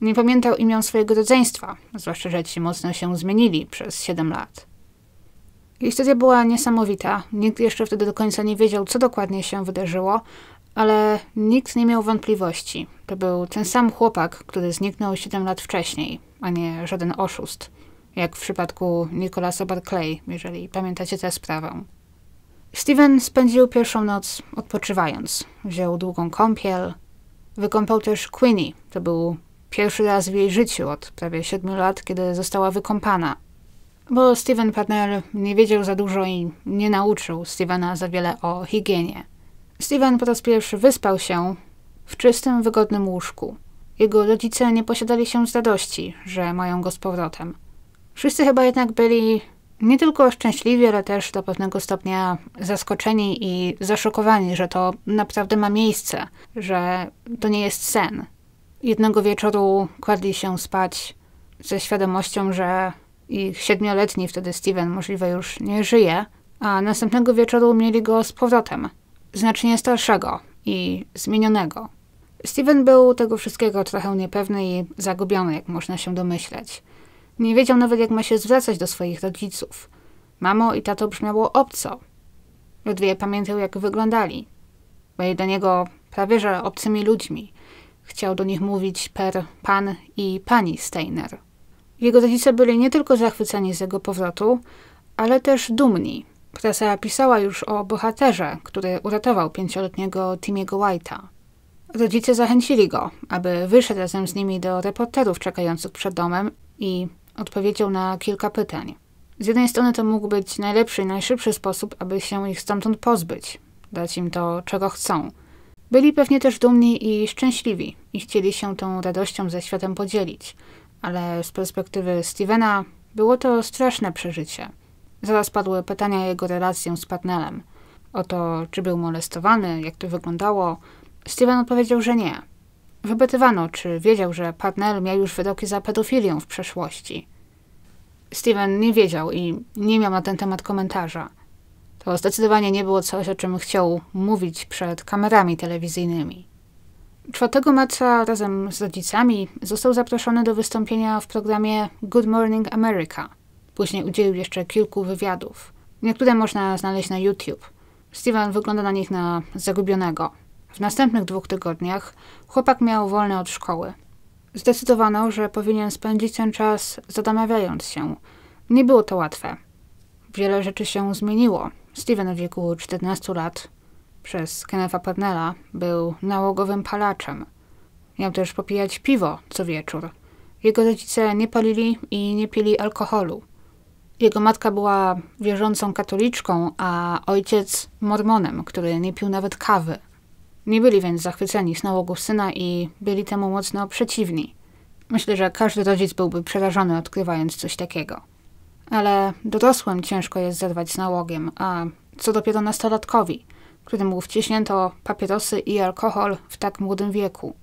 Nie pamiętał imion swojego rodzeństwa, zwłaszcza, że ci mocno się zmienili przez 7 lat. Historia była niesamowita. Nikt jeszcze wtedy do końca nie wiedział, co dokładnie się wydarzyło, ale nikt nie miał wątpliwości. To był ten sam chłopak, który zniknął 7 lat wcześniej, a nie żaden oszust, jak w przypadku Nicolasa Barclay, jeżeli pamiętacie tę sprawę. Steven spędził pierwszą noc odpoczywając. Wziął długą kąpiel. Wykąpał też Queenie. To był pierwszy raz w jej życiu od prawie 7 lat, kiedy została wykąpana. Bo Steven Parnell nie wiedział za dużo i nie nauczył Stevena za wiele o higienie. Steven po raz pierwszy wyspał się w czystym, wygodnym łóżku. Jego rodzice nie posiadali się z radości, że mają go z powrotem. Wszyscy chyba jednak byli nie tylko szczęśliwi, ale też do pewnego stopnia zaskoczeni i zaszokowani, że to naprawdę ma miejsce, że to nie jest sen. Jednego wieczoru kładli się spać ze świadomością, że ich siedmioletni wtedy Steven możliwe już nie żyje, a następnego wieczoru mieli go z powrotem, znacznie starszego i zmienionego. Steven był tego wszystkiego trochę niepewny i zagubiony, jak można się domyśleć. Nie wiedział nawet, jak ma się zwracać do swoich rodziców. Mamo i tato brzmiało obco. Ludwie pamiętał, jak wyglądali. Byli dla niego prawie że obcymi ludźmi. Chciał do nich mówić per pan i pani Steiner. Jego rodzice byli nie tylko zachwyceni z jego powrotu, ale też dumni. Prasa pisała już o bohaterze, który uratował pięcioletniego Timiego White'a. Rodzice zachęcili go, aby wyszedł razem z nimi do reporterów czekających przed domem i odpowiedział na kilka pytań. Z jednej strony to mógł być najlepszy i najszybszy sposób, aby się ich stamtąd pozbyć, dać im to, czego chcą. Byli pewnie też dumni i szczęśliwi i chcieli się tą radością ze światem podzielić ale z perspektywy Stevena było to straszne przeżycie. Zaraz padły pytania o jego relację z partnerem. O to, czy był molestowany, jak to wyglądało. Steven odpowiedział, że nie. Wypytywano, czy wiedział, że partner miał już wyroki za pedofilią w przeszłości. Steven nie wiedział i nie miał na ten temat komentarza. To zdecydowanie nie było coś, o czym chciał mówić przed kamerami telewizyjnymi. 4 marca razem z rodzicami został zaproszony do wystąpienia w programie Good Morning America. Później udzielił jeszcze kilku wywiadów. Niektóre można znaleźć na YouTube. Steven wygląda na nich na zagubionego. W następnych dwóch tygodniach chłopak miał wolne od szkoły. Zdecydowano, że powinien spędzić ten czas zadamawiając się. Nie było to łatwe. Wiele rzeczy się zmieniło. Steven w wieku 14 lat przez Kenefa Pernella był nałogowym palaczem. Miał też popijać piwo co wieczór. Jego rodzice nie palili i nie pili alkoholu. Jego matka była wierzącą katoliczką, a ojciec mormonem, który nie pił nawet kawy. Nie byli więc zachwyceni z nałogu syna i byli temu mocno przeciwni. Myślę, że każdy rodzic byłby przerażony odkrywając coś takiego. Ale dorosłym ciężko jest zerwać z nałogiem, a co dopiero nastolatkowi któremu wciśnięto papierosy i alkohol w tak młodym wieku.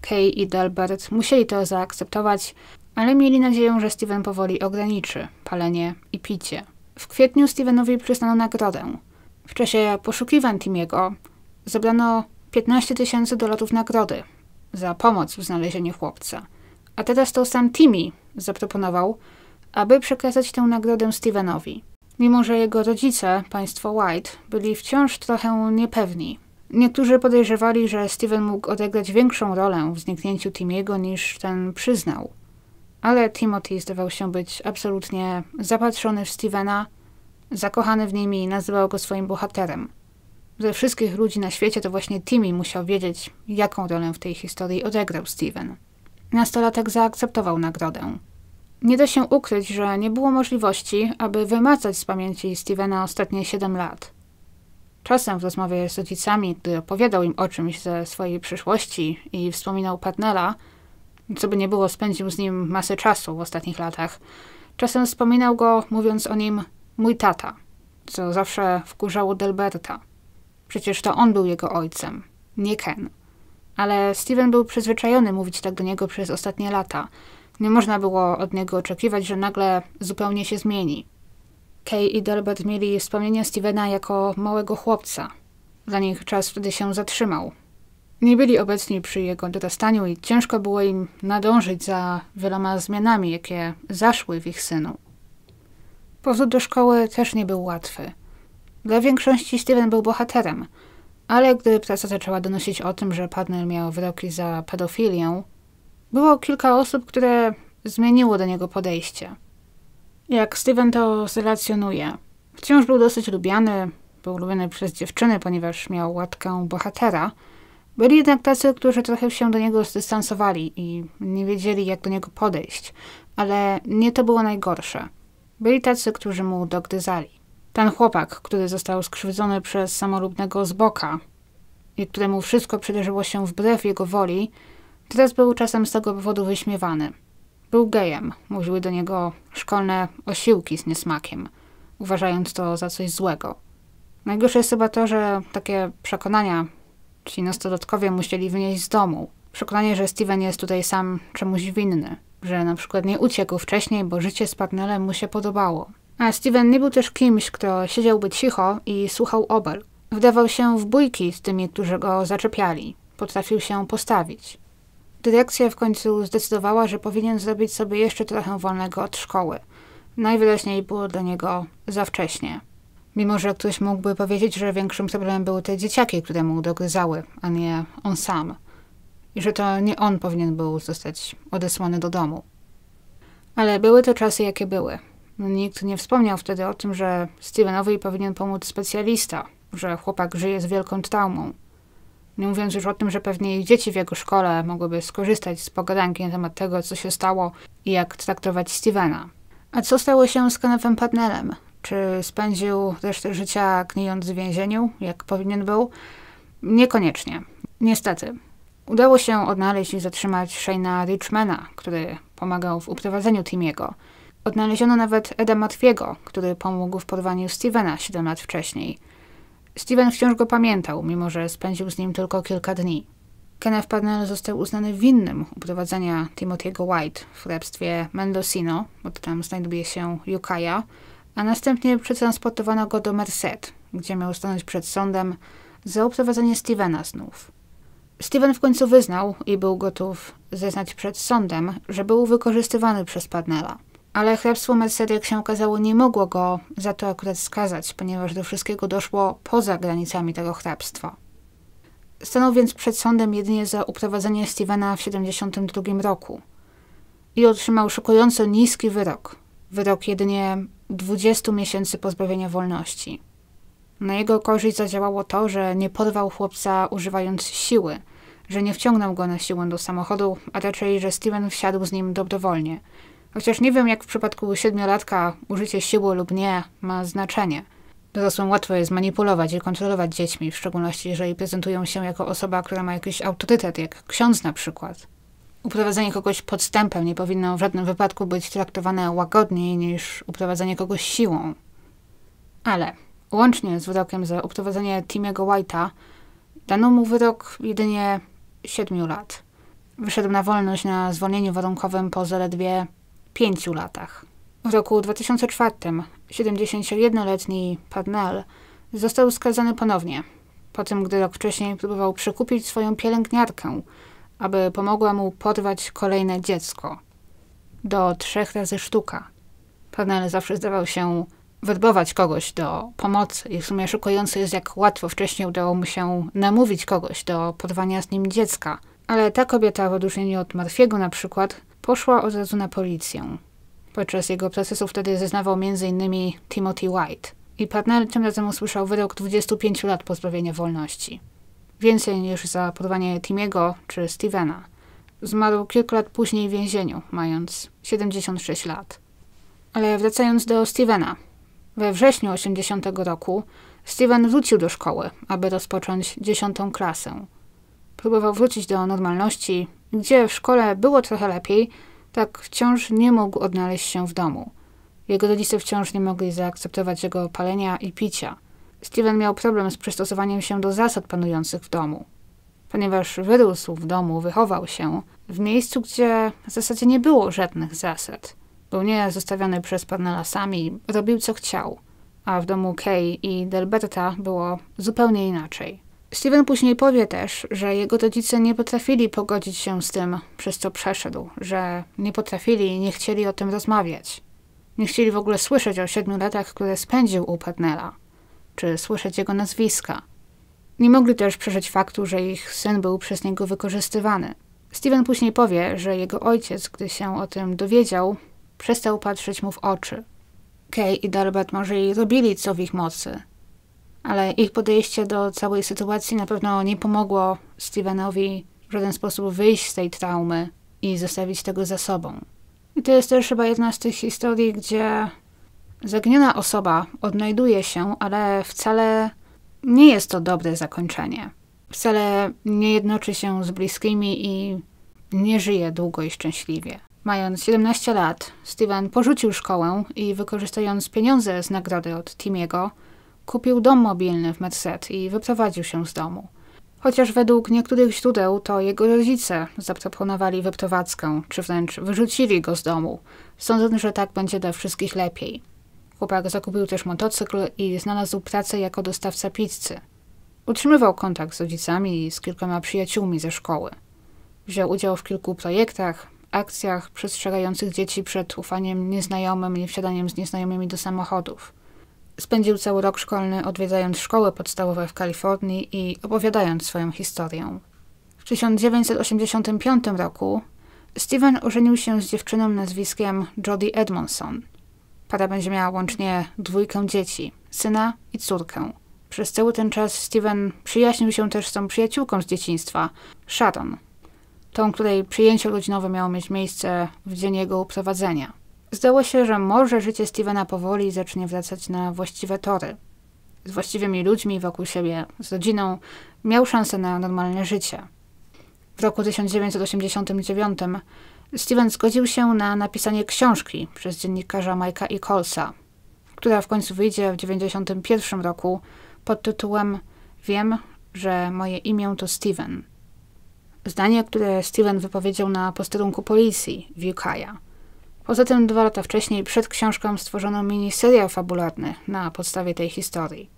Kay i Delbert musieli to zaakceptować, ale mieli nadzieję, że Steven powoli ograniczy palenie i picie. W kwietniu Stevenowi przyznano nagrodę. W czasie poszukiwań Timiego zebrano 15 tysięcy dolarów nagrody za pomoc w znalezieniu chłopca. A teraz to sam Timmy zaproponował, aby przekazać tę nagrodę Stevenowi mimo że jego rodzice, państwo White, byli wciąż trochę niepewni. Niektórzy podejrzewali, że Steven mógł odegrać większą rolę w zniknięciu Timiego niż ten przyznał. Ale Timothy zdawał się być absolutnie zapatrzony w Stevena, zakochany w nim i nazywał go swoim bohaterem. Ze wszystkich ludzi na świecie to właśnie Timmy musiał wiedzieć, jaką rolę w tej historii odegrał Steven. Nastolatek zaakceptował nagrodę. Nie da się ukryć, że nie było możliwości, aby wymacać z pamięci Stevena ostatnie 7 lat. Czasem w rozmowie z rodzicami, gdy opowiadał im o czymś ze swojej przyszłości i wspominał Patnela, co by nie było, spędził z nim masę czasu w ostatnich latach. Czasem wspominał go, mówiąc o nim mój tata, co zawsze wkurzało Delberta. Przecież to on był jego ojcem, nie Ken. Ale Steven był przyzwyczajony mówić tak do niego przez ostatnie lata – nie można było od niego oczekiwać, że nagle zupełnie się zmieni. Kay i Delbert mieli wspomnienia Stevena jako małego chłopca. Dla nich czas wtedy się zatrzymał. Nie byli obecni przy jego dorastaniu i ciężko było im nadążyć za wieloma zmianami, jakie zaszły w ich synu. Powrót do szkoły też nie był łatwy. Dla większości Steven był bohaterem, ale gdy prasa zaczęła donosić o tym, że partner miał wyroki za pedofilię, było kilka osób, które zmieniło do niego podejście. Jak Steven to zrelacjonuje, wciąż był dosyć lubiany, był lubiany przez dziewczyny, ponieważ miał łatkę bohatera. Byli jednak tacy, którzy trochę się do niego zdystansowali i nie wiedzieli, jak do niego podejść, ale nie to było najgorsze. Byli tacy, którzy mu dogryzali. Ten chłopak, który został skrzywdzony przez samolubnego z boka i któremu wszystko przydarzyło się wbrew jego woli, Teraz był czasem z tego powodu wyśmiewany. Był gejem, mówiły do niego szkolne osiłki z niesmakiem, uważając to za coś złego. Najgorsze jest chyba to, że takie przekonania ci nastolatkowie musieli wynieść z domu. Przekonanie, że Steven jest tutaj sam czemuś winny, że na przykład nie uciekł wcześniej, bo życie z partnerem mu się podobało. A Steven nie był też kimś, kto siedziałby cicho i słuchał obel. Wdawał się w bójki z tymi, którzy go zaczepiali. Potrafił się postawić. Dyrekcja w końcu zdecydowała, że powinien zrobić sobie jeszcze trochę wolnego od szkoły. Najwyraźniej było dla niego za wcześnie. Mimo, że ktoś mógłby powiedzieć, że większym problemem były te dzieciaki, które mu dogryzały, a nie on sam. I że to nie on powinien był zostać odesłany do domu. Ale były to czasy, jakie były. Nikt nie wspomniał wtedy o tym, że Stevenowi powinien pomóc specjalista, że chłopak żyje z wielką traumą. Nie mówiąc już o tym, że pewnie i dzieci w jego szkole mogłyby skorzystać z pogadanki na temat tego, co się stało i jak traktować Stevena. A co stało się z Kennethem Patnellem? Czy spędził resztę życia gnijąc w więzieniu, jak powinien był? Niekoniecznie. Niestety. Udało się odnaleźć i zatrzymać Shayna Richmana, który pomagał w uprowadzeniu Timiego. Odnaleziono nawet Eda Matwiego, który pomógł w porwaniu Stevena 7 lat wcześniej – Steven wciąż go pamiętał, mimo że spędził z nim tylko kilka dni. Kenneth Parnell został uznany winnym uprowadzenia Timothy'ego White w hrabstwie Mendocino, od tam znajduje się Yukaja, a następnie przetransportowano go do Merced, gdzie miał stanąć przed sądem za uprowadzenie Stevena znów. Steven w końcu wyznał i był gotów zeznać przed sądem, że był wykorzystywany przez Parnella ale hrabstwo Merced, jak się okazało, nie mogło go za to akurat skazać, ponieważ do wszystkiego doszło poza granicami tego hrabstwa. Stanął więc przed sądem jedynie za uprowadzenie Stevena w 1972 roku i otrzymał szokująco niski wyrok. Wyrok jedynie 20 miesięcy pozbawienia wolności. Na jego korzyść zadziałało to, że nie porwał chłopca używając siły, że nie wciągnął go na siłę do samochodu, a raczej, że Steven wsiadł z nim dobrowolnie – Chociaż nie wiem, jak w przypadku siedmiolatka użycie siły lub nie ma znaczenie. Dorosłym łatwo jest manipulować i kontrolować dziećmi, w szczególności jeżeli prezentują się jako osoba, która ma jakiś autorytet, jak ksiądz na przykład. Uprowadzenie kogoś podstępem nie powinno w żadnym wypadku być traktowane łagodniej niż uprowadzenie kogoś siłą. Ale łącznie z wyrokiem za uprowadzenie Timiego White'a dano mu wyrok jedynie 7 lat. Wyszedł na wolność na zwolnieniu warunkowym po zaledwie pięciu latach. W roku 2004 71-letni Padnell został skazany ponownie, po tym gdy rok wcześniej próbował przekupić swoją pielęgniarkę, aby pomogła mu porwać kolejne dziecko. Do trzech razy sztuka. Padnell zawsze zdawał się werbować kogoś do pomocy i w sumie szokujące jest, jak łatwo wcześniej udało mu się namówić kogoś do porwania z nim dziecka. Ale ta kobieta, w odróżnieniu od Marfiego na przykład, Poszła od razu na policję. Podczas jego procesu wtedy zeznawał m.in. Timothy White i partner tym razem usłyszał wyrok 25 lat pozbawienia wolności. Więcej niż za porwanie Timiego czy Stevena. Zmarł kilka lat później w więzieniu, mając 76 lat. Ale wracając do Stevena. We wrześniu 80 roku Steven wrócił do szkoły, aby rozpocząć dziesiątą klasę próbował wrócić do normalności, gdzie w szkole było trochę lepiej, tak wciąż nie mógł odnaleźć się w domu. Jego rodzice wciąż nie mogli zaakceptować jego palenia i picia. Steven miał problem z przystosowaniem się do zasad panujących w domu. Ponieważ wyrósł w domu, wychował się w miejscu, gdzie w zasadzie nie było żadnych zasad. Był nie zostawiony przez pana lasami, robił co chciał. A w domu Kay i Delberta było zupełnie inaczej. Steven później powie też, że jego rodzice nie potrafili pogodzić się z tym, przez co przeszedł, że nie potrafili i nie chcieli o tym rozmawiać. Nie chcieli w ogóle słyszeć o siedmiu latach, które spędził u partnera, czy słyszeć jego nazwiska. Nie mogli też przeżyć faktu, że ich syn był przez niego wykorzystywany. Steven później powie, że jego ojciec, gdy się o tym dowiedział, przestał patrzeć mu w oczy. Kay i Delbert może i robili co w ich mocy, ale ich podejście do całej sytuacji na pewno nie pomogło Stevenowi w żaden sposób wyjść z tej traumy i zostawić tego za sobą. I to jest też chyba jedna z tych historii, gdzie zagniona osoba odnajduje się, ale wcale nie jest to dobre zakończenie. Wcale nie jednoczy się z bliskimi i nie żyje długo i szczęśliwie. Mając 17 lat, Steven porzucił szkołę i wykorzystując pieniądze z nagrody od Timiego, Kupił dom mobilny w Merced i wyprowadził się z domu. Chociaż według niektórych źródeł to jego rodzice zaproponowali wyprowadzkę, czy wręcz wyrzucili go z domu, sądząc, że tak będzie dla wszystkich lepiej. Chłopak zakupił też motocykl i znalazł pracę jako dostawca pizzy. Utrzymywał kontakt z rodzicami i z kilkoma przyjaciółmi ze szkoły. Wziął udział w kilku projektach, akcjach przestrzegających dzieci przed ufaniem nieznajomym i wsiadaniem z nieznajomymi do samochodów. Spędził cały rok szkolny odwiedzając szkoły podstawowe w Kalifornii i opowiadając swoją historię. W 1985 roku Steven ożenił się z dziewczyną nazwiskiem Jodie Edmondson. Para będzie miała łącznie dwójkę dzieci, syna i córkę. Przez cały ten czas Steven przyjaźnił się też z tą przyjaciółką z dzieciństwa, Sharon, tą, której przyjęcie urodzinowe miało mieć miejsce w dzień jego uprowadzenia. Zdało się, że może życie Stevena powoli zacznie wracać na właściwe tory. Z właściwymi ludźmi wokół siebie, z rodziną, miał szansę na normalne życie. W roku 1989 Steven zgodził się na napisanie książki przez dziennikarza Mike'a E. Colesa, która w końcu wyjdzie w 1991 roku pod tytułem Wiem, że moje imię to Steven. Zdanie, które Steven wypowiedział na posterunku policji w Ukiah Poza tym dwa lata wcześniej przed książką stworzono serial fabularny na podstawie tej historii.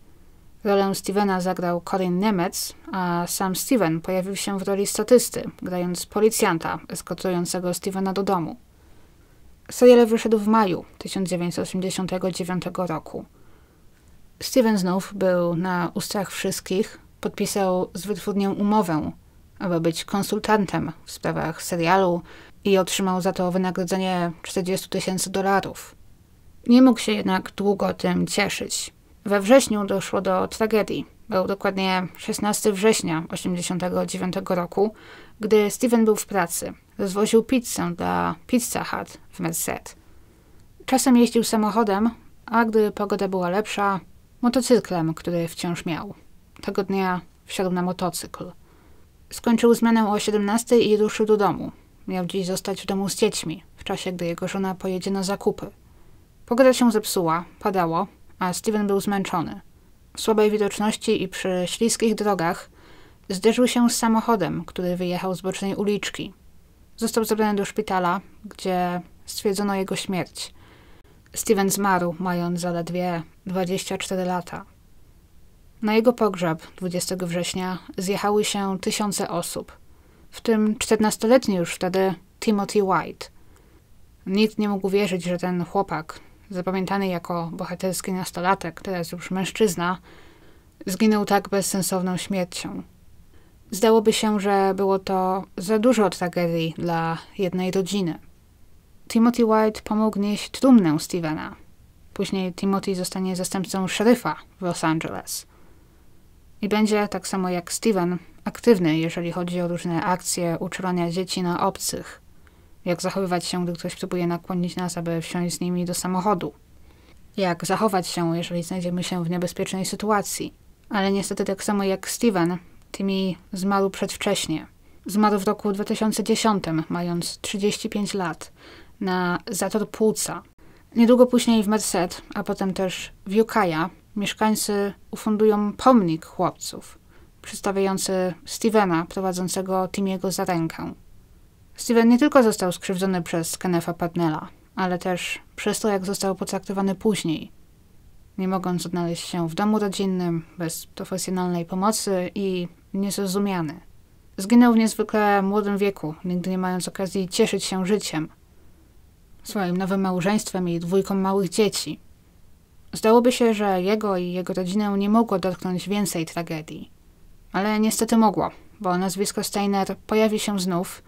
Rolę Stevena zagrał Corin Nemec, a sam Steven pojawił się w roli statysty, grając policjanta eskortującego Stevena do domu. Serial wyszedł w maju 1989 roku. Steven znów był na ustach wszystkich, podpisał z wytwórnią umowę, aby być konsultantem w sprawach serialu, i otrzymał za to wynagrodzenie 40 tysięcy dolarów. Nie mógł się jednak długo tym cieszyć. We wrześniu doszło do tragedii. Był dokładnie 16 września 1989 roku, gdy Steven był w pracy. Rozwoził pizzę dla Pizza Hut w Merced. Czasem jeździł samochodem, a gdy pogoda była lepsza, motocyklem, który wciąż miał. Tego dnia wsiadł na motocykl. Skończył zmianę o 17 i ruszył do domu. Miał dziś zostać w domu z dziećmi, w czasie gdy jego żona pojedzie na zakupy. Pogoda się zepsuła, padało, a Steven był zmęczony. W słabej widoczności i przy śliskich drogach zderzył się z samochodem, który wyjechał z bocznej uliczki. Został zabrany do szpitala, gdzie stwierdzono jego śmierć. Steven zmarł, mając zaledwie 24 lata. Na jego pogrzeb 20 września zjechały się tysiące osób – w tym 14-letni już wtedy Timothy White. Nikt nie mógł wierzyć, że ten chłopak, zapamiętany jako bohaterski nastolatek, teraz już mężczyzna, zginął tak bezsensowną śmiercią. Zdałoby się, że było to za dużo tragedii dla jednej rodziny. Timothy White pomógł nieść trumnę Stevena. Później Timothy zostanie zastępcą szeryfa w Los Angeles – i będzie, tak samo jak Steven, aktywny, jeżeli chodzi o różne akcje uczulania dzieci na obcych. Jak zachowywać się, gdy ktoś próbuje nakłonić nas, aby wsiąść z nimi do samochodu. Jak zachować się, jeżeli znajdziemy się w niebezpiecznej sytuacji. Ale niestety tak samo jak Steven, Timmy zmarł przedwcześnie. Zmarł w roku 2010, mając 35 lat, na zator płuca. Niedługo później w Merced, a potem też w Ukiah, mieszkańcy ufundują pomnik chłopców, przedstawiający Stevena prowadzącego Timiego za rękę. Steven nie tylko został skrzywdzony przez Kenefa Padnella, ale też przez to, jak został potraktowany później. Nie mogąc odnaleźć się w domu rodzinnym, bez profesjonalnej pomocy i niezrozumiany. Zginął w niezwykle młodym wieku, nigdy nie mając okazji cieszyć się życiem, swoim nowym małżeństwem i dwójką małych dzieci – Zdałoby się, że jego i jego rodzinę nie mogło dotknąć więcej tragedii. Ale niestety mogło, bo nazwisko Steiner pojawi się znów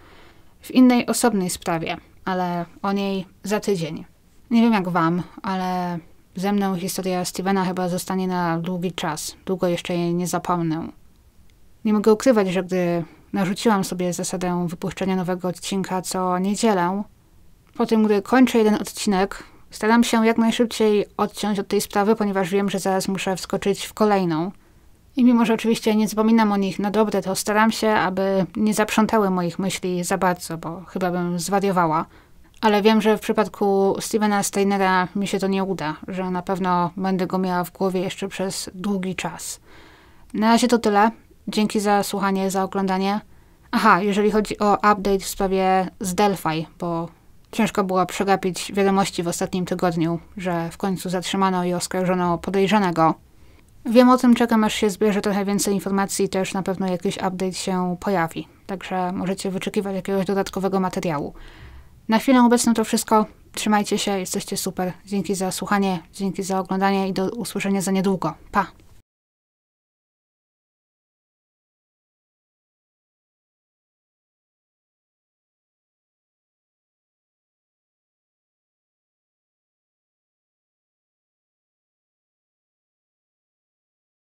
w innej osobnej sprawie, ale o niej za tydzień. Nie wiem jak wam, ale ze mną historia Stevena chyba zostanie na długi czas. Długo jeszcze jej nie zapomnę. Nie mogę ukrywać, że gdy narzuciłam sobie zasadę wypuszczenia nowego odcinka co niedzielę, po tym, gdy kończę jeden odcinek, Staram się jak najszybciej odciąć od tej sprawy, ponieważ wiem, że zaraz muszę wskoczyć w kolejną. I mimo, że oczywiście nie zapominam o nich na dobre, to staram się, aby nie zaprzątały moich myśli za bardzo, bo chyba bym zwariowała. Ale wiem, że w przypadku Stevena Steinera mi się to nie uda, że na pewno będę go miała w głowie jeszcze przez długi czas. Na razie to tyle. Dzięki za słuchanie, za oglądanie. Aha, jeżeli chodzi o update w sprawie z Delphi, bo Ciężko było przegapić wiadomości w ostatnim tygodniu, że w końcu zatrzymano i oskarżono podejrzanego. Wiem o tym, czekam aż się zbierze trochę więcej informacji, też na pewno jakiś update się pojawi, także możecie wyczekiwać jakiegoś dodatkowego materiału. Na chwilę obecną to wszystko. Trzymajcie się, jesteście super. Dzięki za słuchanie, dzięki za oglądanie i do usłyszenia za niedługo. Pa!